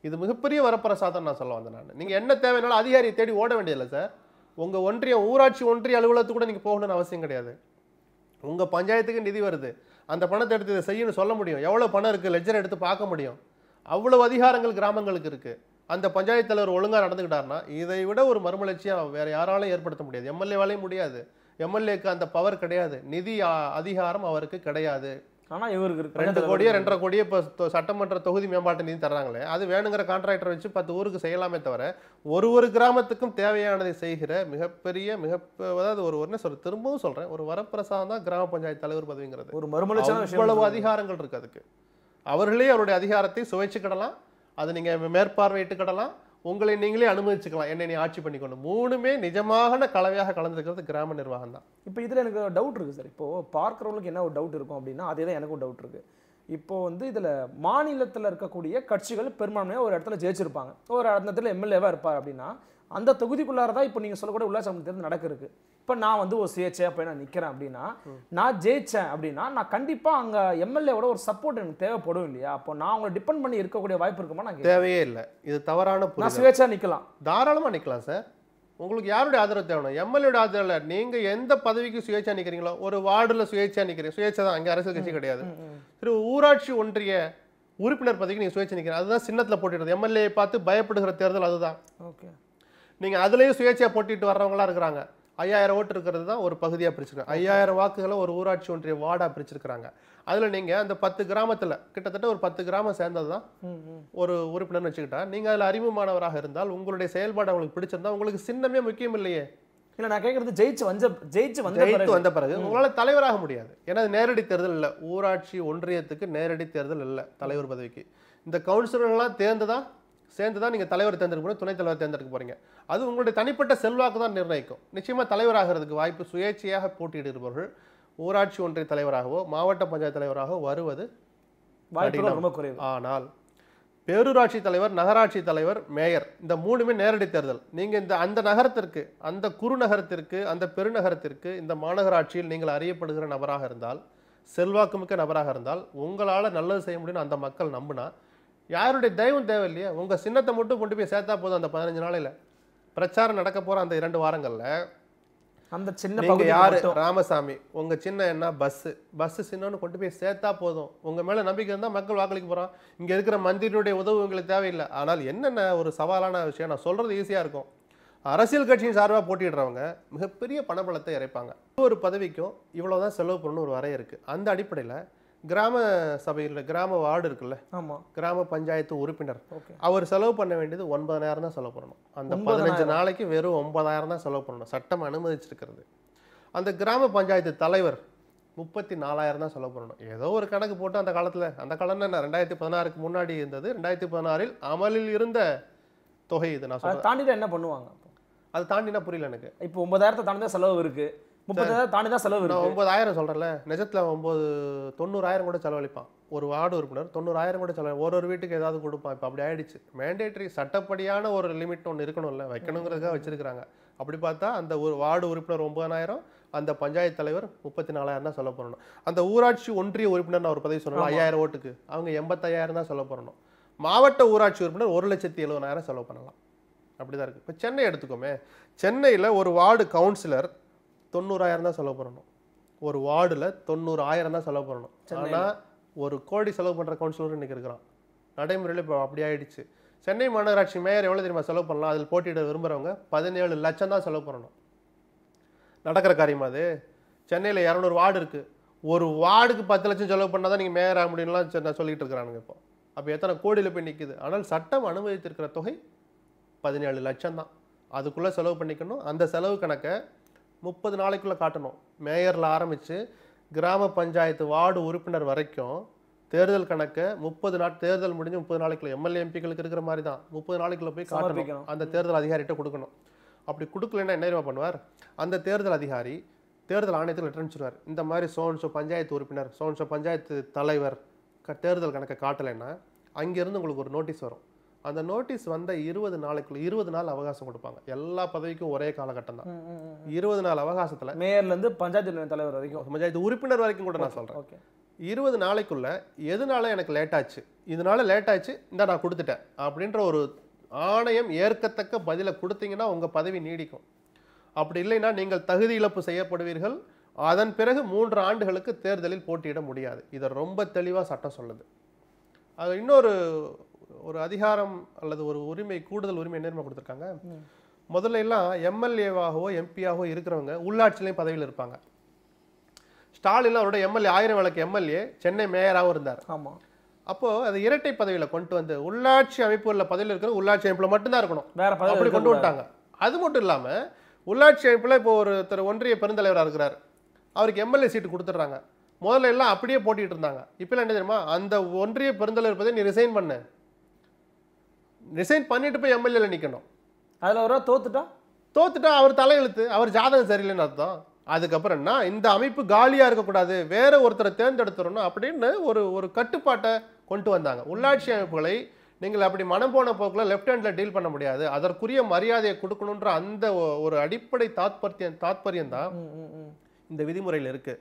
இது மிகப்பெரிய வரப்பிரசாதம் நான் சொல்ல வந்தேன் நான் நீங்கள் என்ன தேவைனாலும் அதிகாரியை தேடி ஓட வேண்டியதில்லை சார் உங்கள் ஒன்றியம் ஊராட்சி ஒன்றிய அலுவலகத்துக்கு கூட நீங்கள் போகணும்னு அவசியம் கிடையாது உங்கள் பஞ்சாயத்துக்கு நிதி வருது அந்த பணத்தை எடுத்து இதை செய்யணும்னு சொல்ல முடியும் எவ்வளோ பணம் இருக்குது லெஜர் எடுத்து பார்க்க முடியும் அவ்வளோ அதிகாரங்கள் கிராமங்களுக்கு இருக்குது அந்த பஞ்சாயத்து தலைவர் ஒழுங்காக நடந்துக்கிட்டாருன்னா இதை விட ஒரு மறுமலர்ச்சியாக வேறு யாராலையும் ஏற்படுத்த முடியாது எம்எல்ஏவாலையும் முடியாது எம்எல்ஏக்கு அந்த பவர் கிடையாது நிதி அதிகாரம் அவருக்கு கிடையாது ஆனால் இவருக்கு இருக்கு ரெண்டு கோடியோ ரெண்டரை கோடியோ இப்போ சட்டமன்ற தொகுதி மேம்பாட்டு நிதி தர்றாங்களே அது வேணுங்கிற கான்ட்ராக்டரை வச்சு பத்து ஊருக்கு செய்யலாமே தவிர ஒரு ஒரு கிராமத்துக்கும் தேவையானதை செய்கிற மிகப்பெரிய மிக அதாவது ஒரு ஒன்று சொல்ற திரும்பவும் சொல்றேன் ஒரு வரப்பிரசாதம் தான் கிராம பஞ்சாயத்து தலைவர் பதவிங்கிறது ஒரு மறுமலர்ச்சியான இவ்வளவு அதிகாரங்கள் இருக்கு அதுக்கு அவர்களே அவருடைய அதிகாரத்தை சுவைச்சுக்கிடலாம் அது நீங்கள் மேற்பார்வையிட்டுக்கிடலாம் உங்களை நீங்களே அனுமதிச்சுக்கலாம் என்னை நீ ஆட்சி பண்ணிக்கணும் மூணுமே நிஜமான கலவையாக கலந்துருக்கிறது கிராம நிர்வாகம் தான் இப்போ இதில் எனக்கு டவுட் இருக்குது சார் இப்போது பார்க்குறவங்களுக்கு என்ன ஒரு டவுட் இருக்கும் அப்படின்னா அதே தான் எனக்கும் டவுட் இருக்குது இப்போது வந்து இதில் மாநிலத்தில் இருக்கக்கூடிய கட்சிகள் பெரும்பான்மையாக ஒரு இடத்துல ஜெயிச்சிருப்பாங்க ஒரு இடத்துல எம்எல்ஏவாக இருப்பார் அப்படின்னா அந்த தொகுதிக்குள்ளார தான் இப்போ நீங்கள் சொல்லக்கூடிய உள்ளாட்சி தேர்தல் நடக்கிறது இப்போ நான் வந்து ஒரு சுயேட்சை போய் நான் நிற்கிறேன் அப்படின்னா நான் ஜெயித்தேன் அப்படின்னா நான் கண்டிப்பாக அங்கே எம்எல்ஏவோட ஒரு சப்போர்ட் எனக்கு தேவைப்படும் இல்லையா அப்போ நான் அவங்களை டிபெண்ட் பண்ணி இருக்கக்கூடிய வாய்ப்பு இருக்குமா நான் தேவையே இல்லை இது தவறான நான் சுயேட்சா நிற்கலாம் தாராளமாக நிற்கலாம் சார் உங்களுக்கு யாருடைய ஆதரவு தேவை எம்எல்ஏட ஆதரவு இல்லை நீங்கள் எந்த பதவிக்கு சுயேட்சா நிற்கிறீங்களோ ஒரு வார்டில் சுயேட்சா நிற்கிறீங்க சுயேட்சா தான் அங்கே அரசியல் கட்சி கிடையாது திரு ஊராட்சி ஒன்றிய உறுப்பினர் பதவிக்கு நீங்கள் சுயேட்சை நிற்கிறீங்க அதுதான் சின்னத்தில் போட்டிடுறது எம்எல்ஏ பார்த்து பயப்படுகிற தேர்தல் அதுதான் ஓகே நீங்கள் அதுலேயும் சுயேட்சையாக போட்டிட்டு வர்றவங்களாம் இருக்கிறாங்க ஐயாயிரம் ஓட்டு இருக்கிறது தான் ஒரு பகுதியாக பிரிச்சிருக்காங்க ஐயாயிரம் வாக்குகளை ஒரு ஊராட்சி ஒன்றிய வார்டாக பிரிச்சிருக்கிறாங்க அதில் நீங்கள் அந்த பத்து கிராமத்தில் கிட்டத்தட்ட ஒரு பத்து கிராமம் சேர்ந்தது தான் ஒரு உறுப்பினர்னு வச்சுக்கிட்டா நீங்கள் அதில் அறிமுகமானவராக இருந்தால் உங்களுடைய செயல்பாடு அவங்களுக்கு பிடிச்சிருந்தா உங்களுக்கு சின்னமே முக்கியம் இல்லையே இல்லை நான் கேட்குறது ஜெயிச்சு வந்த ஜெயிச்சு வந்த ஜெயித்து வந்த பிறகு உங்களால் தலைவராக முடியாது ஏன்னா நேரடி தேர்தல் இல்லை ஊராட்சி ஒன்றியத்துக்கு நேரடி தேர்தல் இல்லை தலைவர் பதவிக்கு இந்த கவுன்சிலர்கள்லாம் தேர்ந்து தான் சேர்ந்து தான் நீங்கள் தலைவர் தேர்ந்தெடுக்க போகிறீங்க துணைத் தலைவர் தேர்ந்தெடுக்க போகிறீங்க அது உங்களுடைய தனிப்பட்ட செல்வாக்கு தான் நிர்ணயிக்கும் நிச்சயமாக தலைவராகிறதுக்கு வாய்ப்பு சுயேட்சையாக போட்டியிடுபவர்கள் ஊராட்சி ஒன்றிய தலைவராகவோ மாவட்ட பஞ்சாயத்து தலைவராகவோ வருவது ரொம்ப குறைவு ஆனால் பேரூராட்சி தலைவர் நகராட்சி தலைவர் மேயர் இந்த மூணுமே நேரடி தேர்தல் நீங்கள் இந்த அந்த நகரத்திற்கு அந்த குறுநகரத்திற்கு அந்த பெருநகரத்திற்கு இந்த மாநகராட்சியில் நீங்கள் அறியப்படுகிற நபராக இருந்தால் செல்வாக்குமிக்க நபராக இருந்தால் உங்களால் நல்லது செய்ய முடியும்னு அந்த மக்கள் நம்பினா யாருடைய தெய்வம் தேவை இல்லையா உங்கள் சின்னத்தை மட்டும் கொண்டு போய் சேர்த்தா போதும் அந்த பதினஞ்சு நாளையில் பிரச்சாரம் நடக்க போகிற அந்த இரண்டு வாரங்களில் அந்த சின்ன பகுதி யார் ராமசாமி உங்கள் சின்ன என்ன பஸ்ஸு பஸ்ஸு சின்னன்னு கொண்டு போய் சேர்த்தா போதும் உங்கள் மேலே நம்பிக்கை இருந்தால் மக்கள் வாக்களிக்க போகிறோம் இங்கே இருக்கிற மந்திரியுடைய உதவு உங்களுக்கு தேவையில்லை ஆனால் என்னென்ன ஒரு சவாலான விஷயம் நான் சொல்கிறது ஈஸியாக இருக்கும் அரசியல் கட்சியின் சார்பாக போட்டிடுறவங்க மிகப்பெரிய பணபலத்தை இறைப்பாங்க ஒரு பதவிக்கும் இவ்வளோதான் செலவு பண்ணணும்னு ஒரு வரைய இருக்குது அந்த அடிப்படையில் கிராம சபையில் கிராம வார்டு இருக்குல்ல கிராம பஞ்சாயத்து உறுப்பினர் அவர் செலவு பண்ண வேண்டியது ஒன்பதாயிரம் தான் செலவு பண்ணணும் அந்த பதினஞ்சு நாளைக்கு வெறும் ஒன்பதாயிரம் தான் செலவு பண்ணணும் சட்டம் அனுமதிச்சிருக்கிறது அந்த கிராம பஞ்சாயத்து தலைவர் முப்பத்தி நாலாயிரம் தான் செலவு பண்ணணும் ஏதோ ஒரு கணக்கு போட்டு அந்த காலத்தில் அந்த காலம் என்ன ரெண்டாயிரத்தி பதினாறுக்கு முன்னாடி இருந்தது ரெண்டாயிரத்தி பதினாறில் அமலில் இருந்த தொகை இது நான் தாண்டிட்டு என்ன பண்ணுவாங்க அது தாண்டினா புரியல எனக்கு இப்போ ஒன்பதாயிரத்தை தாண்டி தான் செலவு இருக்குது முப்பதாயிரம் தாண்டி தான் செலவு நான் சொல்கிறேன்ல நிஜத்தில் ஒம்பது தொண்ணூறாயிரம் கூட செலவழிப்பான் ஒரு வார்டு உறுப்பினர் தொண்ணூறாயிரம் கூட செலவு ஒரு ஒரு வீட்டுக்கு ஏதாவது கொடுப்பான் இப்போ அப்படி ஆயிடுச்சு மேண்டேட்ரி சட்டப்படியான ஒரு லிமிட் ஒன்று இருக்கணும்ல வைக்கணுங்கிறதுக்காக வச்சிருக்காங்க அப்படி பார்த்தா அந்த ஒரு வார்டு உறுப்பினர் ஒன்பதாயிரம் அந்த பஞ்சாயத்து தலைவர் முப்பத்தி நாலாயிரம் தான் சொல்ல போறணும் அந்த ஊராட்சி ஒன்றிய உறுப்பினர் நான் ஒரு பதவி சொல்லணும் ஐயாயிரம் ஓட்டுக்கு அவங்க எண்பத்தாயிரம் தான் சொல்ல போறணும் மாவட்ட ஊராட்சி உறுப்பினர் ஒரு லட்சத்தி எழுபதாயிரம் செலவு பண்ணலாம் அப்படிதான் இருக்கு இப்போ சென்னை எடுத்துக்கோமே சென்னையில் ஒரு வார்டு கவுன்சிலர் தொண்ணூறாயிரம் தான் செலவு பண்ணணும் ஒரு வார்டில் தொண்ணூறு ஆயிரம் தான் செலவு பண்ணணும் ஆனால் ஒரு கோடி செலவு பண்ணுற கவுன்சிலர் இன்றைக்கி இருக்கிறான் நடைமுறையில் இப்போ அப்படி ஆகிடுச்சு சென்னை மாநகராட்சி மேயர் எவ்வளோ தெரியுமா செலவு பண்ணலாம் அதில் போட்டியிட விரும்புகிறவங்க பதினேழு லட்சம் தான் செலவு பண்ணணும் நடக்கிற காரியம் அது சென்னையில் இரநூறு வார்டு இருக்குது ஒரு வார்டுக்கு பத்து லட்சம் செலவு பண்ணால் தான் நீங்கள் மேயர் ஆக முடியும்லாம் நான் சொல்லிகிட்டு இருக்கிறானுங்க இப்போ அப்போ எத்தனை கோடியில் போய் நிற்கிது ஆனால் சட்டம் அனுமதித்திருக்கிற தொகை பதினேழு லட்சம் தான் அதுக்குள்ளே செலவு பண்ணிக்கணும் அந்த செலவு கணக்கை முப்பது நாளைக்குள்ளே காட்டணும் மேயரில் ஆரம்பித்து கிராம பஞ்சாயத்து வார்டு உறுப்பினர் வரைக்கும் தேர்தல் கணக்கை முப்பது நாள் தேர்தல் முடிஞ்சு முப்பது நாளைக்குள்ள எம்எல்ஏ எம்பிக்களுக்கு இருக்கிற மாதிரி தான் முப்பது நாளைக்குள்ளே போய் காட்டணும் அந்த தேர்தல் அதிகாரிகிட்ட கொடுக்கணும் அப்படி கொடுக்கலன்னா என்ன பண்ணுவார் அந்த தேர்தல் அதிகாரி தேர்தல் ஆணையத்தில் லெட்டர் இந்த மாதிரி சோன்சோ பஞ்சாயத்து உறுப்பினர் சோன்சோ பஞ்சாயத்து தலைவர் க தேர்தல் கணக்கை காட்டலைன்னா அங்கேருந்து உங்களுக்கு ஒரு நோட்டீஸ் வரும் அந்த நோட்டீஸ் வந்த இருபது நாளைக்குள்ள இருபது நாள் அவகாசம் கொடுப்பாங்க எல்லா பதவிக்கும் ஒரே காலகட்டம் தான் இருபது நாள் அவகாசத்தில் இருந்து பஞ்சாயத்து தலைவர் வரைக்கும் பஞ்சாயத்து உறுப்பினர் வரைக்கும் கூட நான் சொல்கிறேன் ஓகே இருபது நாளைக்குள்ள எதனால எனக்கு லேட் ஆச்சு இதனால லேட் ஆச்சு இந்த நான் கொடுத்துட்டேன் அப்படின்ற ஒரு ஆணையம் ஏற்கத்தக்க பதிலை கொடுத்தீங்கன்னா உங்கள் பதவி நீடிக்கும் அப்படி இல்லைன்னா நீங்கள் தகுதி இழப்பு செய்யப்படுவீர்கள் அதன் பிறகு மூன்று ஆண்டுகளுக்கு தேர்தலில் போட்டியிட முடியாது இதை ரொம்ப தெளிவாக சட்டம் சொல்லுது அது இன்னொரு ஒரு அதிகாரம் அல்லது ஒரு உரிமை கூடுதல் உரிமை நேர்மை கொடுத்துருக்காங்க முதல்ல எல்லாம் எம்எல்ஏவாகவோ எம்பியாகவோ இருக்கிறவங்க உள்ளாட்சியிலையும் பதவியில் இருப்பாங்க ஸ்டாலின் அவரோட எம்எல்ஏ ஆயிரம் விளக்கு எம்எல்ஏ சென்னை மேயராகவும் இருந்தார் ஆமாம் அப்போது அது இரட்டை பதவியில் கொண்டு வந்து உள்ளாட்சி அமைப்புகளில் பதவியில் இருக்கிற உள்ளாட்சி அமைப்பில் மட்டும்தான் இருக்கணும் வேற அப்படி கொண்டு வந்துட்டாங்க அது மட்டும் இல்லாமல் உள்ளாட்சி அமைப்பில் இப்போ ஒருத்தர் ஒன்றிய பெருந்தலைவராக இருக்கிறார் அவருக்கு எம்எல்ஏ சீட்டு கொடுத்துட்றாங்க முதல்ல எல்லாம் அப்படியே போட்டிகிட்டு இருந்தாங்க இப்போலாம் என்ன தெரியுமா அந்த ஒன்றிய பெருந்தலைவர் பதவி நீ ரிசைன் பண்ணு ரிசைன் பண்ணிட்டு போய் எம்எல்ஏல நிற்கணும் அதில் ஒரு தோத்துட்டா தோத்துட்டா அவர் தலையெழுத்து அவர் ஜாதகம் சரியில்லைன்னு அர்த்தம் அதுக்கப்புறம் என்ன இந்த அமைப்பு காலியாக இருக்கக்கூடாது வேற ஒருத்தரை தேர்ந்தெடுத்துடணும் அப்படின்னு ஒரு ஒரு கட்டுப்பாட்டை கொண்டு வந்தாங்க உள்ளாட்சி அமைப்புகளை நீங்கள் அப்படி மனம் போன போக்கில் லெஃப்ட் ஹேண்டில் டீல் பண்ண முடியாது அதற்குரிய மரியாதையை கொடுக்கணுன்ற அந்த ஒரு அடிப்படை தாத்பரியம் தாத்பரியம் தான் இந்த விதிமுறையில் இருக்குது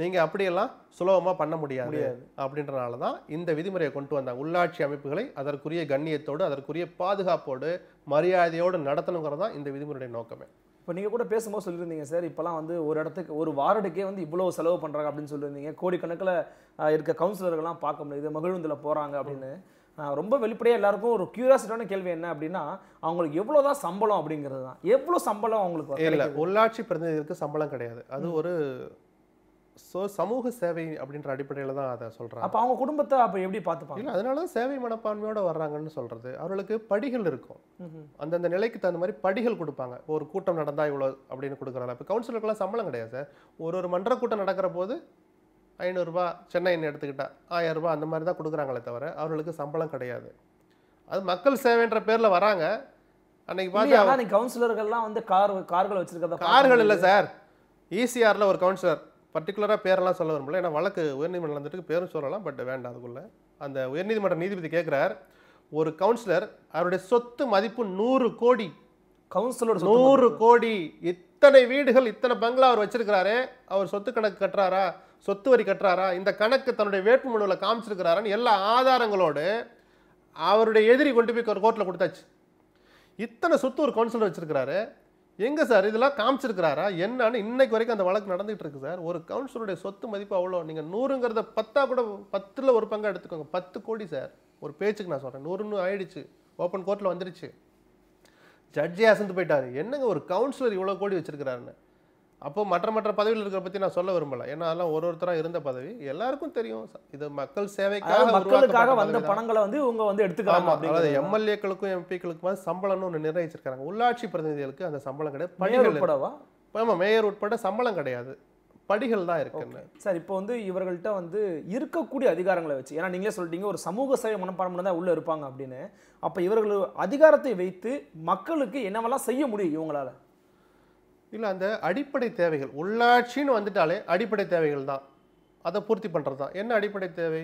நீங்கள் அப்படியெல்லாம் சுலபமாக பண்ண முடியாது அப்படின்றனால தான் இந்த விதிமுறையை கொண்டு வந்தாங்க உள்ளாட்சி அமைப்புகளை அதற்குரிய கண்ணியத்தோடு அதற்குரிய பாதுகாப்போடு மரியாதையோடு நடத்தணுங்கிறது தான் இந்த விதிமுறையுடைய நோக்கமே இப்போ நீங்கள் கூட பேசும்போது சொல்லியிருந்தீங்க சார் இப்போலாம் வந்து ஒரு இடத்துக்கு ஒரு வார்டுக்கே வந்து இவ்வளோ செலவு பண்ணுறாங்க அப்படின்னு சொல்லியிருந்தீங்க கோடிக்கணக்கில் இருக்க கவுன்சிலர்கள்லாம் பார்க்க முடியுது மகிழுந்தில் போகிறாங்க அப்படின்னு ரொம்ப வெளிப்படையாக எல்லாருக்கும் ஒரு கியூரியாசிட்டான கேள்வி என்ன அப்படின்னா அவங்களுக்கு எவ்வளோ தான் சம்பளம் அப்படிங்கிறது தான் எவ்வளோ சம்பளம் அவங்களுக்கு இல்லை உள்ளாட்சி பிரதிநிதிகளுக்கு சம்பளம் கிடையாது அது ஒரு ஸோ சமூக சேவை அப்படின்ற அடிப்படையில் தான் அதை சொல்கிறாங்க அப்போ அவங்க குடும்பத்தை அப்போ எப்படி பார்த்துப்பாங்க இல்லை அதனால தான் சேவை மனப்பான்மையோடு வர்றாங்கன்னு சொல்கிறது அவர்களுக்கு படிகள் இருக்கும் அந்தந்த நிலைக்கு தகுந்த மாதிரி படிகள் கொடுப்பாங்க ஒரு கூட்டம் நடந்தால் இவ்வளோ அப்படின்னு கொடுக்குறாங்க இப்போ கவுன்சிலருக்குலாம் சம்பளம் கிடையாது சார் ஒரு ஒரு மன்ற கூட்டம் நடக்கிற போது ஐநூறுரூவா சென்னைன்னு எடுத்துக்கிட்டா ஆயிரரூபா அந்த மாதிரி தான் கொடுக்குறாங்களே தவிர அவர்களுக்கு சம்பளம் கிடையாது அது மக்கள் சேவைன்ற பேரில் வராங்க அன்னைக்கு பார்த்தீங்கன்னா கவுன்சிலர்கள்லாம் வந்து கார் கார்கள் வச்சிருக்கிறத கார்கள் இல்லை சார் ஈசிஆரில் e ஒரு கவுன்சிலர் பர்டிகுலராக பேரெல்லாம் சொல்ல விரும்பல ஏன்னா வழக்கு உயர்நீதிமன்றம் வந்துட்டு பேரும் சொல்லலாம் பட் வேண்டாம் அதுக்குள்ளே அந்த உயர்நீதிமன்ற நீதிபதி கேட்குறார் ஒரு கவுன்சிலர் அவருடைய சொத்து மதிப்பு நூறு கோடி கவுன்சிலர் நூறு கோடி இத்தனை வீடுகள் இத்தனை பங்களா அவர் வச்சிருக்கிறாரு அவர் சொத்து கணக்கு கட்டுறாரா சொத்து வரி கட்டுறாரா இந்த கணக்கு தன்னுடைய வேட்புமனுவில் காமிச்சிருக்கிறாரான்னு எல்லா ஆதாரங்களோடு அவருடைய எதிரி கொண்டு போய் கோர்ட்டில் கொடுத்தாச்சு இத்தனை சொத்து ஒரு கவுன்சிலர் வச்சிருக்கிறாரு எங்கே சார் இதெல்லாம் காமிச்சிருக்கிறாரா என்னன்னு இன்னைக்கு வரைக்கும் அந்த வழக்கு நடந்துகிட்டு இருக்கு சார் ஒரு கவுன்சிலருடைய சொத்து மதிப்பு அவ்வளோ நீங்கள் நூறுங்கிறத பத்தா கூட பத்தில் ஒரு பங்காக எடுத்துக்கோங்க பத்து கோடி சார் ஒரு பேச்சுக்கு நான் சொல்கிறேன் நூறுன்னு ஆயிடுச்சு ஓப்பன் கோர்ட்டில் வந்துருச்சு ஜட்ஜே அசந்து போயிட்டார் என்னங்க ஒரு கவுன்சிலர் இவ்வளோ கோடி வச்சிருக்கிறாருன்னு அப்போ மற்ற மற்ற பதவியில் இருக்கிற பற்றி நான் சொல்ல விரும்பல ஏன்னா அதெல்லாம் ஒரு ஒருத்தராக இருந்த பதவி எல்லாருக்கும் தெரியும் இது மக்கள் சேவைக்காக மக்களுக்காக வந்த பணங்களை வந்து இவங்க வந்து எடுத்துக்கலாம் அதாவது எம்எல்ஏக்களுக்கும் எம்பிக்களுக்கும் வந்து சம்பளம்னு ஒன்று நிர்ணயிச்சிருக்காங்க உள்ளாட்சி பிரதிநிதிகளுக்கு அந்த சம்பளம் கிடையாது ஆமாம் மேயர் உட்பட சம்பளம் கிடையாது படிகள் தான் இருக்கு சார் இப்போ வந்து இவர்கள்ட்ட வந்து இருக்கக்கூடிய அதிகாரங்களை வச்சு ஏன்னா நீங்களே சொல்லிட்டீங்க ஒரு சமூக சேவை மனப்பான்மை தான் உள்ளே இருப்பாங்க அப்படின்னு அப்போ இவர்கள் அதிகாரத்தை வைத்து மக்களுக்கு என்னவெல்லாம் செய்ய முடியும் இவங்களால இல்லை அந்த அடிப்படை தேவைகள் உள்ளாட்சின்னு வந்துட்டாலே அடிப்படை தேவைகள் தான் அதை பூர்த்தி பண்ணுறது தான் என்ன அடிப்படை தேவை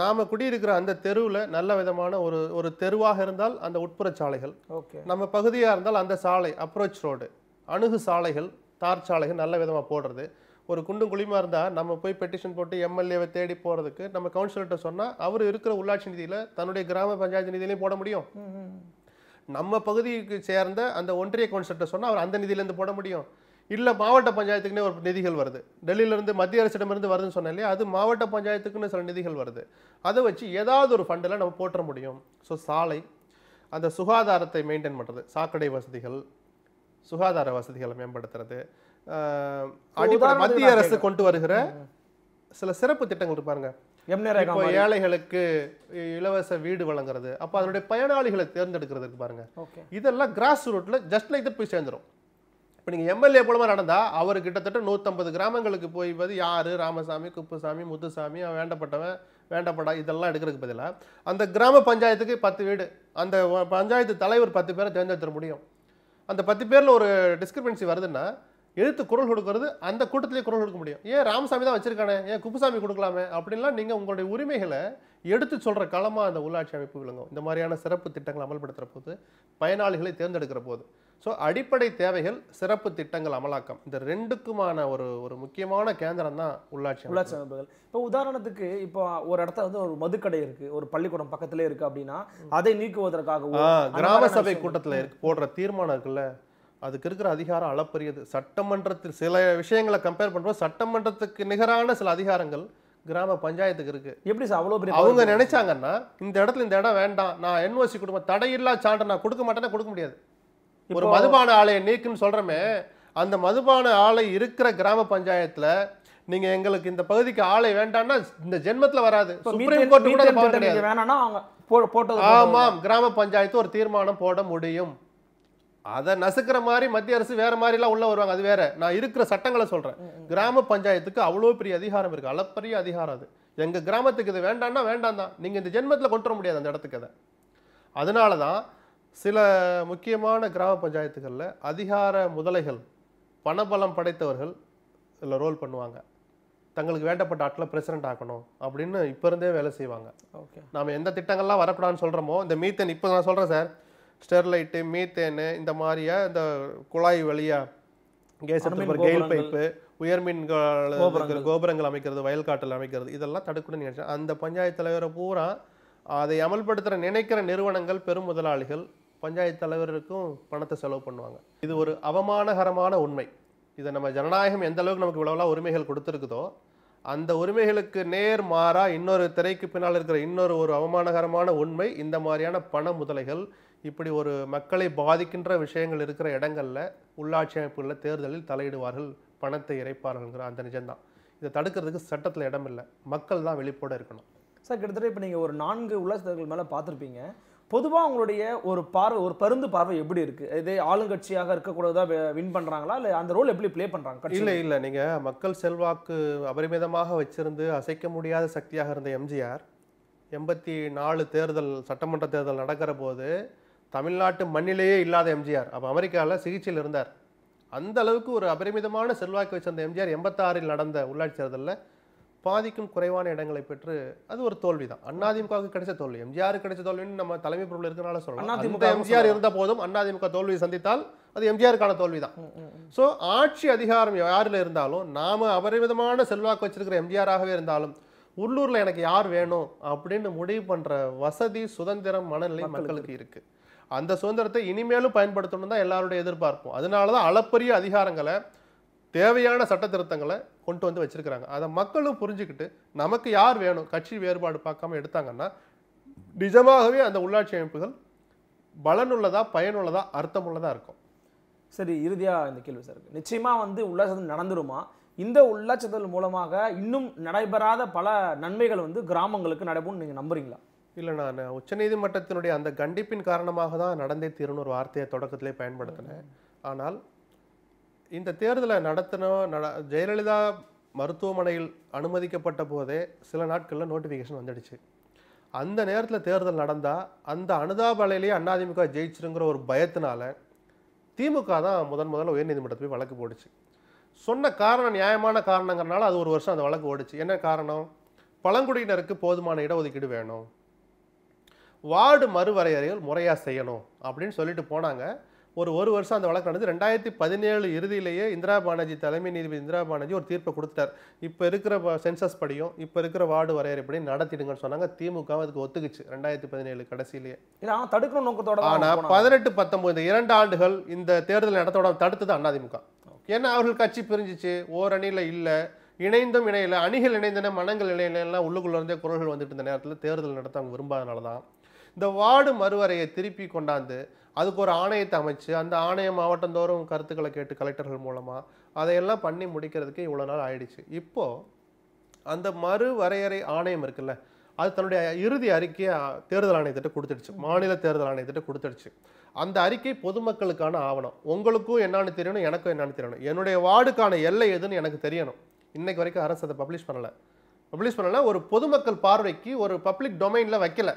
நாம் குடியிருக்கிற அந்த தெருவில் நல்ல விதமான ஒரு ஒரு தெருவாக இருந்தால் அந்த உட்புற சாலைகள் ஓகே நம்ம பகுதியாக இருந்தால் அந்த சாலை அப்ரோச் ரோடு அணுகு சாலைகள் தார் சாலைகள் நல்ல விதமாக போடுறது ஒரு குண்டும் குழிமா இருந்தால் நம்ம போய் பெட்டிஷன் போட்டு எம்எல்ஏவை தேடி போகிறதுக்கு நம்ம கவுன்சிலர்கிட்ட சொன்னால் அவர் இருக்கிற உள்ளாட்சி நிதியில் தன்னுடைய கிராம பஞ்சாயத்து நிதியிலையும் போட முடியும் நம்ம பகுதிக்கு சேர்ந்த அந்த ஒன்றிய கவுன்சிலர்கிட்ட சொன்னால் அவர் அந்த நிதியிலேருந்து போட முடியும் இல்லை மாவட்ட பஞ்சாயத்துக்குன்னே ஒரு நிதிகள் வருது டெல்லியிலேருந்து மத்திய அரசிடமிருந்து வருதுன்னு சொன்னேன் அது மாவட்ட பஞ்சாயத்துக்குன்னு சில நிதிகள் வருது அதை வச்சு ஏதாவது ஒரு ஃபண்டில் நம்ம போட்டுற முடியும் ஸோ சாலை அந்த சுகாதாரத்தை மெயின்டைன் பண்ணுறது சாக்கடை வசதிகள் சுகாதார வசதிகளை மேம்படுத்துறது அடிப்படை மத்திய அரசு கொண்டு வருகிற சில சிறப்பு திட்டங்கள் இருப்பாருங்க இப்போ ஏழைகளுக்கு இலவச வீடு வழங்குறது அப்போ அதனுடைய பயனாளிகளை தேர்ந்தெடுக்கிறதுக்கு பாருங்க இதெல்லாம் கிராஸ் ரூட்ல ஜஸ்ட் லைக் போய் சேர்ந்துடும் இப்போ நீங்கள் எம்எல்ஏ மூலமாக நடந்தால் அவர் கிட்டத்தட்ட நூற்றம்பது கிராமங்களுக்கு போய் போது யார் ராமசாமி குப்புசாமி முத்துசாமி வேண்டப்பட்டவன் வேண்டப்படா இதெல்லாம் எடுக்கிறதுக்கு பதிலாக அந்த கிராம பஞ்சாயத்துக்கு பத்து வீடு அந்த பஞ்சாயத்து தலைவர் பத்து பேரை தேர்ந்தெடுத்துட முடியும் அந்த பத்து பேரில் ஒரு டிஸ்கிரிபன்சி வருதுன்னா எடுத்து குரல் கொடுக்கறது அந்த கூட்டத்திலே குரல் கொடுக்க முடியும் ஏன் ராமசாமி தான் வச்சிருக்கானே ஏன் குப்புசாமி கொடுக்கலாமே அப்படின்லாம் நீங்கள் உங்களுடைய உரிமைகளை எடுத்து சொல்கிற களமாக அந்த உள்ளாட்சி அமைப்பு விளங்கும் இந்த மாதிரியான சிறப்பு திட்டங்கள் அமல்படுத்துகிற போது பயனாளிகளை தேர்ந்தெடுக்கிற போது ஸோ அடிப்படை தேவைகள் சிறப்பு திட்டங்கள் அமலாக்கம் இந்த ரெண்டுக்குமான ஒரு ஒரு முக்கியமான கேந்திரம் தான் உள்ளாட்சி உள்ளாட்சி அமைப்புகள் இப்போ உதாரணத்துக்கு இப்போ ஒரு இடத்துல வந்து ஒரு மதுக்கடை இருக்கு ஒரு பள்ளிக்கூடம் பக்கத்துல இருக்கு அப்படின்னா அதை நீக்குவதற்காக கிராம சபை கூட்டத்தில் போடுற தீர்மானம் இருக்குல்ல அதுக்கு இருக்கிற அதிகாரம் அளப்பரியது சட்டமன்றத்தில் சில விஷயங்களை கம்பேர் பண்ணுறோம் சட்டமன்றத்துக்கு நிகரான சில அதிகாரங்கள் கிராம பஞ்சாயத்துக்கு இருக்கு எப்படி சார் அவ்வளோ பெரிய அவங்க நினைச்சாங்கன்னா இந்த இடத்துல இந்த இடம் வேண்டாம் நான் என்ஓசி குடும்பம் தடையில்லா சான்று நான் கொடுக்க மாட்டேன்னா கொடுக்க முடியாது ஒரு மதுபான ஆலையை நீக்குன்னு சொல்கிறோமே அந்த மதுபான ஆலை இருக்கிற கிராம பஞ்சாயத்தில் நீங்க எங்களுக்கு இந்த பகுதிக்கு ஆலை வேண்டாம்னா இந்த ஜென்மத்துல வராது சுப்ரீம் கோர்ட் கூட போட்டது ஆமாம் கிராம பஞ்சாயத்து ஒரு தீர்மானம் போட முடியும் அதை நசுக்கிற மாதிரி மத்திய அரசு வேற மாதிரிலாம் உள்ள வருவாங்க அது வேற நான் இருக்கிற சட்டங்களை சொல்றேன் கிராம பஞ்சாயத்துக்கு அவ்வளோ பெரிய அதிகாரம் இருக்கு அளப்பரிய அதிகாரம் அது எங்க கிராமத்துக்கு இது வேண்டாம்னா வேண்டாம் தான் நீங்க இந்த ஜென்மத்தில் கொண்டு வர முடியாது அந்த இடத்துக்கு அதை அதனால தான் சில முக்கியமான கிராம பஞ்சாயத்துகளில் அதிகார முதலைகள் பணபலம் படைத்தவர்கள் இதில் ரோல் பண்ணுவாங்க தங்களுக்கு வேண்டப்பட்ட ஆட்டில் பிரசிடென்ட் ஆக்கணும் அப்படின்னு இப்போ இருந்தே வேலை செய்வாங்க ஓகே நாம் எந்த திட்டங்கள்லாம் வரக்கூடாதுன்னு சொல்கிறோமோ இந்த மீத்தன் இப்போ நான் சொல்கிறேன் சார் ஸ்டெர்லைட்டு மீத்தேனு இந்த மாதிரியா இந்த குழாய் வழியாக கேஸ் கெயில் பைப்பு உயர்மின் கோபுரங்கள் அமைக்கிறது வயல்காட்டில் அமைக்கிறது இதெல்லாம் தடுக்கணும்னு நிகழ்ச்சி அந்த பஞ்சாயத்து தலைவரை பூரா அதை அமல்படுத்துகிற நினைக்கிற நிறுவனங்கள் பெரும் முதலாளிகள் பஞ்சாயத்து தலைவருக்கும் பணத்தை செலவு பண்ணுவாங்க இது ஒரு அவமானகரமான உண்மை இதை நம்ம ஜனநாயகம் எந்த அளவுக்கு நமக்கு இவ்வளோலாம் உரிமைகள் கொடுத்துருக்குதோ அந்த உரிமைகளுக்கு நேர் மாறா இன்னொரு திரைக்கு பின்னால் இருக்கிற இன்னொரு ஒரு அவமானகரமான உண்மை இந்த மாதிரியான பண முதலைகள் இப்படி ஒரு மக்களை பாதிக்கின்ற விஷயங்கள் இருக்கிற இடங்களில் உள்ளாட்சி அமைப்புகளில் தேர்தலில் தலையிடுவார்கள் பணத்தை இறைப்பார்கள்ங்கிற அந்த நிஜம்தான் இதை தடுக்கிறதுக்கு சட்டத்தில் இடம் இல்லை மக்கள் தான் வெளிப்போட இருக்கணும் சார் கிட்டத்தட்ட இப்போ நீங்கள் ஒரு நான்கு உள்ளாட்சி மேலே பார்த்துருப்பீங்க பொதுவாக உங்களுடைய ஒரு பார்வை ஒரு பருந்து பார்வை எப்படி இருக்குது இதே ஆளுங்கட்சியாக இருக்கக்கூடாதா வின் பண்ணுறாங்களா இல்லை அந்த ரோல் எப்படி ப்ளே பண்ணுறாங்க இல்லை இல்லை நீங்கள் மக்கள் செல்வாக்கு அபரிமிதமாக வச்சிருந்து அசைக்க முடியாத சக்தியாக இருந்த எம்ஜிஆர் எண்பத்தி நாலு தேர்தல் சட்டமன்ற தேர்தல் நடக்கிற போது தமிழ்நாட்டு மண்ணிலேயே இல்லாத எம்ஜிஆர் அப்போ அமெரிக்காவில் சிகிச்சையில் இருந்தார் அந்த அளவுக்கு ஒரு அபரிமிதமான செல்வாக்கு வச்சிருந்த எம்ஜிஆர் எண்பத்தாறில் நடந்த உள்ளாட்சி தேர்தலில் பாதிக்கும் குறைவான இடங்களை பெற்று அது ஒரு தோல்வி தான் அதிமுகவுக்கு கிடைச்ச தோல்வி எம்ஜிஆர் கிடைச்ச தோல்வின்னு நம்ம தலைமை பொருள் இருக்கிறனால சொல்லலாம் எம்ஜிஆர் இருந்த போதும் அதிமுக தோல்வி சந்தித்தால் அது எம்ஜிஆருக்கான தோல்வி தான் ஸோ ஆட்சி அதிகாரம் யாரில் இருந்தாலும் நாம அபரிமிதமான செல்வாக்கு வச்சிருக்கிற எம்ஜிஆராகவே இருந்தாலும் உள்ளூரில் எனக்கு யார் வேணும் அப்படின்னு முடிவு பண்ணுற வசதி சுதந்திரம் மனநிலை மக்களுக்கு இருக்குது அந்த சுதந்திரத்தை இனிமேலும் பயன்படுத்தணும் தான் எல்லாருடைய எதிர்பார்ப்பும் அதனால தான் அளப்பரிய அதிகாரங்களை தேவையான சட்ட திருத்தங்களை கொண்டு வந்து வச்சிருக்கிறாங்க அதை மக்களும் புரிஞ்சுக்கிட்டு நமக்கு யார் வேணும் கட்சி வேறுபாடு பார்க்காம எடுத்தாங்கன்னா நிஜமாகவே அந்த உள்ளாட்சி அமைப்புகள் பலனுள்ளதா பயனுள்ளதா அர்த்தமுள்ளதாக இருக்கும் சரி இறுதியாக இந்த கேள்வி சார் நிச்சயமாக வந்து உள்ளாட்சி நடந்துருமா இந்த உள்ளாட்சி மூலமாக இன்னும் நடைபெறாத பல நன்மைகள் வந்து கிராமங்களுக்கு நடைபெறும் நீங்கள் நம்புறீங்களா இல்லை நான் உச்சநீதிமன்றத்தினுடைய அந்த கண்டிப்பின் காரணமாக தான் நடந்தே தீரணும் ஒரு வார்த்தையை தொடக்கத்திலே பயன்படுத்தினேன் ஆனால் இந்த தேர்தலை நடத்தினோம் நட ஜெயலலிதா மருத்துவமனையில் அனுமதிக்கப்பட்ட போதே சில நாட்களில் நோட்டிஃபிகேஷன் வந்துடுச்சு அந்த நேரத்தில் தேர்தல் நடந்தால் அந்த அனுதாபலையிலேயே அதிமுக ஜெயிச்சிருங்கிற ஒரு பயத்தினால திமுக தான் முதன் முதல்ல உயர்நீதிமன்றத்தில் போய் வழக்கு போடுச்சு சொன்ன காரணம் நியாயமான காரணங்கிறனால அது ஒரு வருஷம் அந்த வழக்கு ஓடுச்சு என்ன காரணம் பழங்குடியினருக்கு போதுமான இடஒதுக்கீடு வேணும் வார்டு மறுவரையறைகள் முறையாக செய்யணும் அப்படின்னு சொல்லிட்டு போனாங்க ஒரு ஒரு வருஷம் அந்த வழக்கு நடந்து ரெண்டாயிரத்தி பதினேழு இறுதியிலேயே இந்திரா பானர்ஜி தலைமை நீதிபதி இந்திரா பானர்ஜி ஒரு தீர்ப்பை கொடுத்தார் இப்போ இருக்கிற சென்சஸ் படியும் இப்போ இருக்கிற வார்டு வரையறைப்படி நடத்திடுங்கன்னு சொன்னாங்க திமுக அதுக்கு ஒத்துக்குச்சு ரெண்டாயிரத்தி பதினேழு கடைசியிலேயே தடுக்கிற நோக்கத்தோட ஆனால் பதினெட்டு பத்தொம்பது இந்த இரண்டு ஆண்டுகள் இந்த தேர்தல் நடத்தோட தடுத்தது அதிமுக ஏன்னா அவர்கள் கட்சி பிரிஞ்சிச்சு ஓரணியில் இல்லை இணைந்தும் இணையில அணிகள் இணைந்தன மனங்கள் இணையிலாம் உள்ளுக்குள்ளே இருந்தே குரல்கள் வந்துட்டு இருந்த நேரத்தில் தேர்தல் நடத்த அவங்க விரும்பாதனால தான் இந்த வார்டு மறுவரையை திருப்பி கொண்டாந்து அதுக்கு ஒரு ஆணையத்தை அமைச்சு அந்த ஆணைய மாவட்டந்தோறும் கருத்துக்களை கேட்டு கலெக்டர்கள் மூலமாக அதையெல்லாம் பண்ணி முடிக்கிறதுக்கு இவ்வளோ நாள் ஆயிடுச்சு இப்போது அந்த மறுவரையறை ஆணையம் இருக்குல்ல அது தன்னுடைய இறுதி அறிக்கையை தேர்தல் ஆணையத்திட்ட கொடுத்துடுச்சு மாநில தேர்தல் ஆணையத்திட்ட கொடுத்துடுச்சு அந்த அறிக்கை பொதுமக்களுக்கான ஆவணம் உங்களுக்கும் என்னான்னு தெரியணும் எனக்கும் என்னான்னு தெரியணும் என்னுடைய வார்டுக்கான எல்லை எதுன்னு எனக்கு தெரியணும் இன்னைக்கு வரைக்கும் அரசு அதை பப்ளிஷ் பண்ணலை பப்ளிஷ் பண்ணலை ஒரு பொதுமக்கள் பார்வைக்கு ஒரு பப்ளிக் டொமைனில் வைக்கலை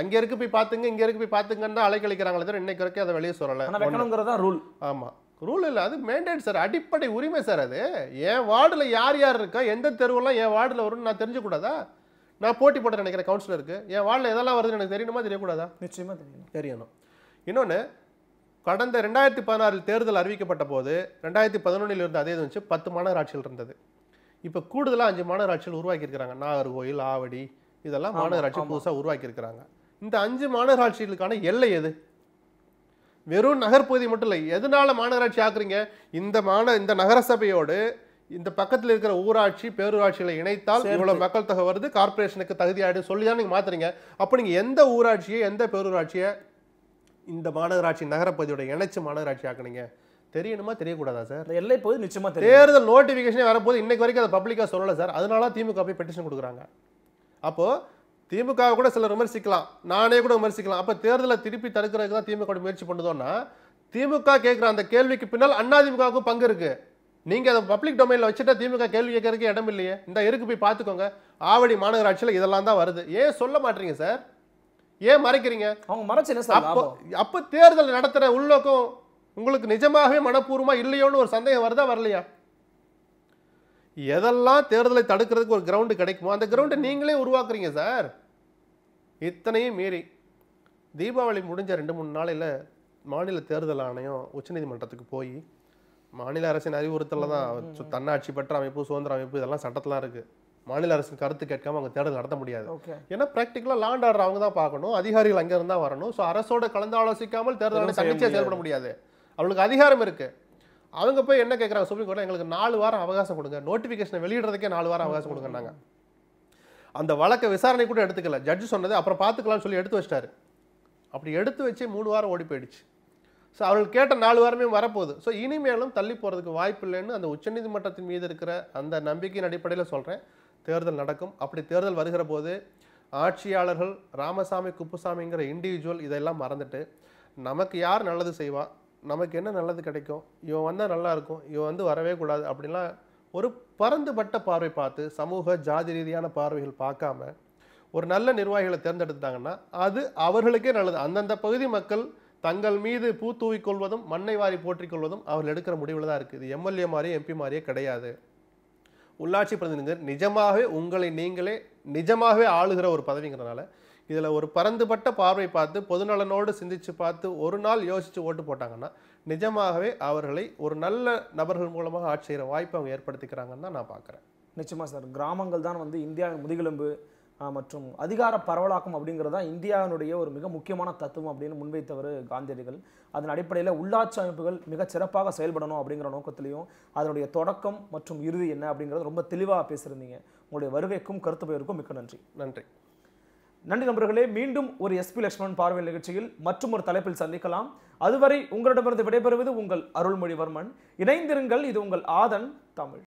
அங்க இருக்கு போய் பாத்துங்க இங்க இருக்கு போய் பாத்துங்கன்னு தான் அலைக்கழிக்கிறாங்களே தவிர இன்னைக்கு வரைக்கும் அதை வெளியே சொல்லலை ரூல் ஆமா ரூல் இல்லை அது மேண்டேட் சார் அடிப்படை உரிமை சார் அது என் வார்டில் யார் யார் இருக்கா எந்த தெருவெல்லாம் என் வார்டில் வரும்னு நான் தெரிஞ்சக்கூடாதா நான் போட்டி போட்ட நினைக்கிறேன் கவுன்சிலருக்கு என் வார்டில் எதெல்லாம் வருதுன்னு எனக்கு தெரியணுமா தெரியக்கூடாதா நிச்சயமாக தெரியணும் தெரியணும் இன்னொன்று கடந்த ரெண்டாயிரத்தி பதினாறில் தேர்தல் அறிவிக்கப்பட்ட போது ரெண்டாயிரத்தி பதினொன்றில் இருந்து அதே வந்து பத்து மாநகராட்சிகள் இருந்தது இப்போ கூடுதலாக அஞ்சு மாநகராட்சிகள் உருவாக்கியிருக்கிறாங்க நாகர்கோயில் ஆவடி இதெல்லாம் மாநகராட்சி புதுசாக உருவாக்கியிருக்கிறாங்க இந்த அஞ்சு மாநகராட்சிகளுக்கான எல்லை எது வெறும் நகர்ப்பகுதி மட்டும் இல்லை எதனால மாநகராட்சி ஆக்குறீங்க இந்த மான இந்த நகரசபையோடு இந்த பக்கத்தில் இருக்கிற ஊராட்சி பேரூராட்சிகளை இணைத்தால் இவ்வளோ மக்கள் தொகை வருது கார்பரேஷனுக்கு தகுதியாயிடும் சொல்லி தான் நீங்கள் மாற்றுறீங்க அப்போ நீங்கள் எந்த ஊராட்சியை எந்த பேரூராட்சியை இந்த மாநகராட்சி நகரப்பகுதியோட இணைச்சு மாநகராட்சி ஆக்குனீங்க தெரியணுமா தெரியக்கூடாதா சார் எல்லை போது நிச்சயமா தேர்தல் நோட்டிஃபிகேஷனே வரும்போது இன்னைக்கு வரைக்கும் அதை பப்ளிக்காக சொல்லலை சார் அதனால திமுக போய் பெட்டிஷன் கொடுக்குறாங்க அப்போது திமுக கூட சிலர் விமர்சிக்கலாம் நானே கூட விமர்சிக்கலாம் அப்போ தேர்தலை திருப்பி தடுக்கிறதுக்கு தான் திமுக முயற்சி பண்ணுதோன்னா திமுக கேட்குற அந்த கேள்விக்கு பின்னால் அண்ணாதிமுகவுக்கும் பங்கு இருக்குது நீங்கள் அதை பப்ளிக் டொமைனில் வச்சுட்டா திமுக கேள்வி கேட்கறதுக்கு இடம் இல்லையே இந்த இருக்கு போய் பார்த்துக்கோங்க ஆவடி மாநகராட்சியில் இதெல்லாம் தான் வருது ஏன் சொல்ல மாட்டீங்க சார் ஏன் மறைக்கிறீங்க அவங்க மறைச்சு அப்போ அப்போ தேர்தல் நடத்துகிற உள்ளோக்கம் உங்களுக்கு நிஜமாகவே மனப்பூர்வமாக இல்லையோன்னு ஒரு சந்தேகம் வருதா வரலையா எதெல்லாம் தேர்தலை தடுக்கிறதுக்கு ஒரு கிரவுண்டு கிடைக்குமோ அந்த கிரவுண்டை நீங்களே உருவாக்குறீங்க சார் இத்தனையும் மீறி தீபாவளி முடிஞ்ச ரெண்டு மூணு நாளையில் மாநில தேர்தல் ஆணையம் உச்சநீதிமன்றத்துக்கு போய் மாநில அரசின் அறிவுறுத்தலில் தான் தன்னாட்சி பெற்ற அமைப்பு சுதந்திர அமைப்பு இதெல்லாம் சட்டத்தெலாம் இருக்குது மாநில அரசின் கருத்து கேட்காம அவங்க தேர்தல் நடத்த முடியாது ஏன்னா ப்ராக்டிக்கலாக லாண்ட் ஆர்டர் அவங்க தான் பார்க்கணும் அதிகாரிகள் அங்கே இருந்தால் வரணும் ஸோ அரசோட கலந்து ஆலோசிக்காமல் தேர்தல் சந்திச்சே செயல்பட முடியாது அவளுக்கு அதிகாரம் இருக்குது அவங்க போய் என்ன கேட்குறாங்க சுப்ரீம் கோர்ட்டில் எங்களுக்கு நாலு வாரம் அவகாசம் கொடுங்க நோட்டிஃபிகேஷனை வெளியிடுறதுக்கே நாலு வாரம் அவகாசம் கொடுங்கன்னாங்க அந்த வழக்கை விசாரணை கூட எடுத்துக்கல ஜட்ஜ் சொன்னது அப்புறம் பார்த்துக்கலாம்னு சொல்லி எடுத்து வச்சிட்டாரு அப்படி எடுத்து வச்சு மூணு வாரம் ஓடி போயிடுச்சு ஸோ அவர்கள் கேட்ட நாலு வாரமே வரப்போகுது ஸோ இனிமேலும் தள்ளி போகிறதுக்கு வாய்ப்பு இல்லைன்னு அந்த உச்சநீதிமன்றத்தின் மீது இருக்கிற அந்த நம்பிக்கையின் அடிப்படையில் சொல்கிறேன் தேர்தல் நடக்கும் அப்படி தேர்தல் வருகிற போது ஆட்சியாளர்கள் ராமசாமி குப்புசாமிங்கிற இண்டிவிஜுவல் இதெல்லாம் மறந்துட்டு நமக்கு யார் நல்லது செய்வா நமக்கு என்ன நல்லது கிடைக்கும் இவன் வந்தால் நல்லாயிருக்கும் இவன் வந்து வரவே கூடாது அப்படின்லாம் ஒரு பரந்துபட்ட பார்வை பார்த்து சமூக ஜாதி ரீதியான பார்வைகள் பார்க்காம ஒரு நல்ல நிர்வாகிகளை தேர்ந்தெடுத்துட்டாங்கன்னா அது அவர்களுக்கே நல்லது அந்தந்த பகுதி மக்கள் தங்கள் மீது பூ தூவிக்கொள்வதும் மண்ணை வாரி போற்றிக்கொள்வதும் அவர்கள் எடுக்கிற முடிவில் தான் இருக்குது எம்எல்ஏ மாதிரியே எம்பி மாதிரியே கிடையாது உள்ளாட்சி பிரதிநிதிகள் நிஜமாகவே உங்களை நீங்களே நிஜமாகவே ஆளுகிற ஒரு பதவிங்கிறனால இதில் ஒரு பரந்துபட்ட பார்வை பார்த்து பொதுநலனோடு சிந்தித்து பார்த்து ஒரு நாள் யோசித்து ஓட்டு போட்டாங்கன்னா நிஜமாகவே அவர்களை ஒரு நல்ல நபர்கள் மூலமாக ஆட்சி செய்கிற வாய்ப்பை அவங்க ஏற்படுத்திக்கிறாங்கன்னு தான் நான் பார்க்குறேன் நிச்சயமாக சார் கிராமங்கள் தான் வந்து இந்தியாவின் முதுகெலும்பு மற்றும் அதிகார பரவலாக்கம் அப்படிங்கிறது தான் இந்தியாவினுடைய ஒரு மிக முக்கியமான தத்துவம் அப்படின்னு முன்வைத்தவர் காந்தியடிகள் அதன் அடிப்படையில் உள்ளாட்சி அமைப்புகள் மிக சிறப்பாக செயல்படணும் அப்படிங்கிற நோக்கத்திலையும் அதனுடைய தொடக்கம் மற்றும் இறுதி என்ன அப்படிங்கிறது ரொம்ப தெளிவாக பேசியிருந்தீங்க உங்களுடைய வருகைக்கும் கருத்து பெயருக்கும் மிக்க நன்றி நன்றி நன்றி நண்பர்களே மீண்டும் ஒரு எஸ்பி லட்சுமணன் பார்வை நிகழ்ச்சியில் மற்றும் ஒரு தலைப்பில் சந்திக்கலாம் அதுவரை உங்களிடமிருந்து விடைபெறுவது உங்கள் அருள்மொழிவர்மன் இணைந்திருங்கள் இது உங்கள் ஆதன் தமிழ்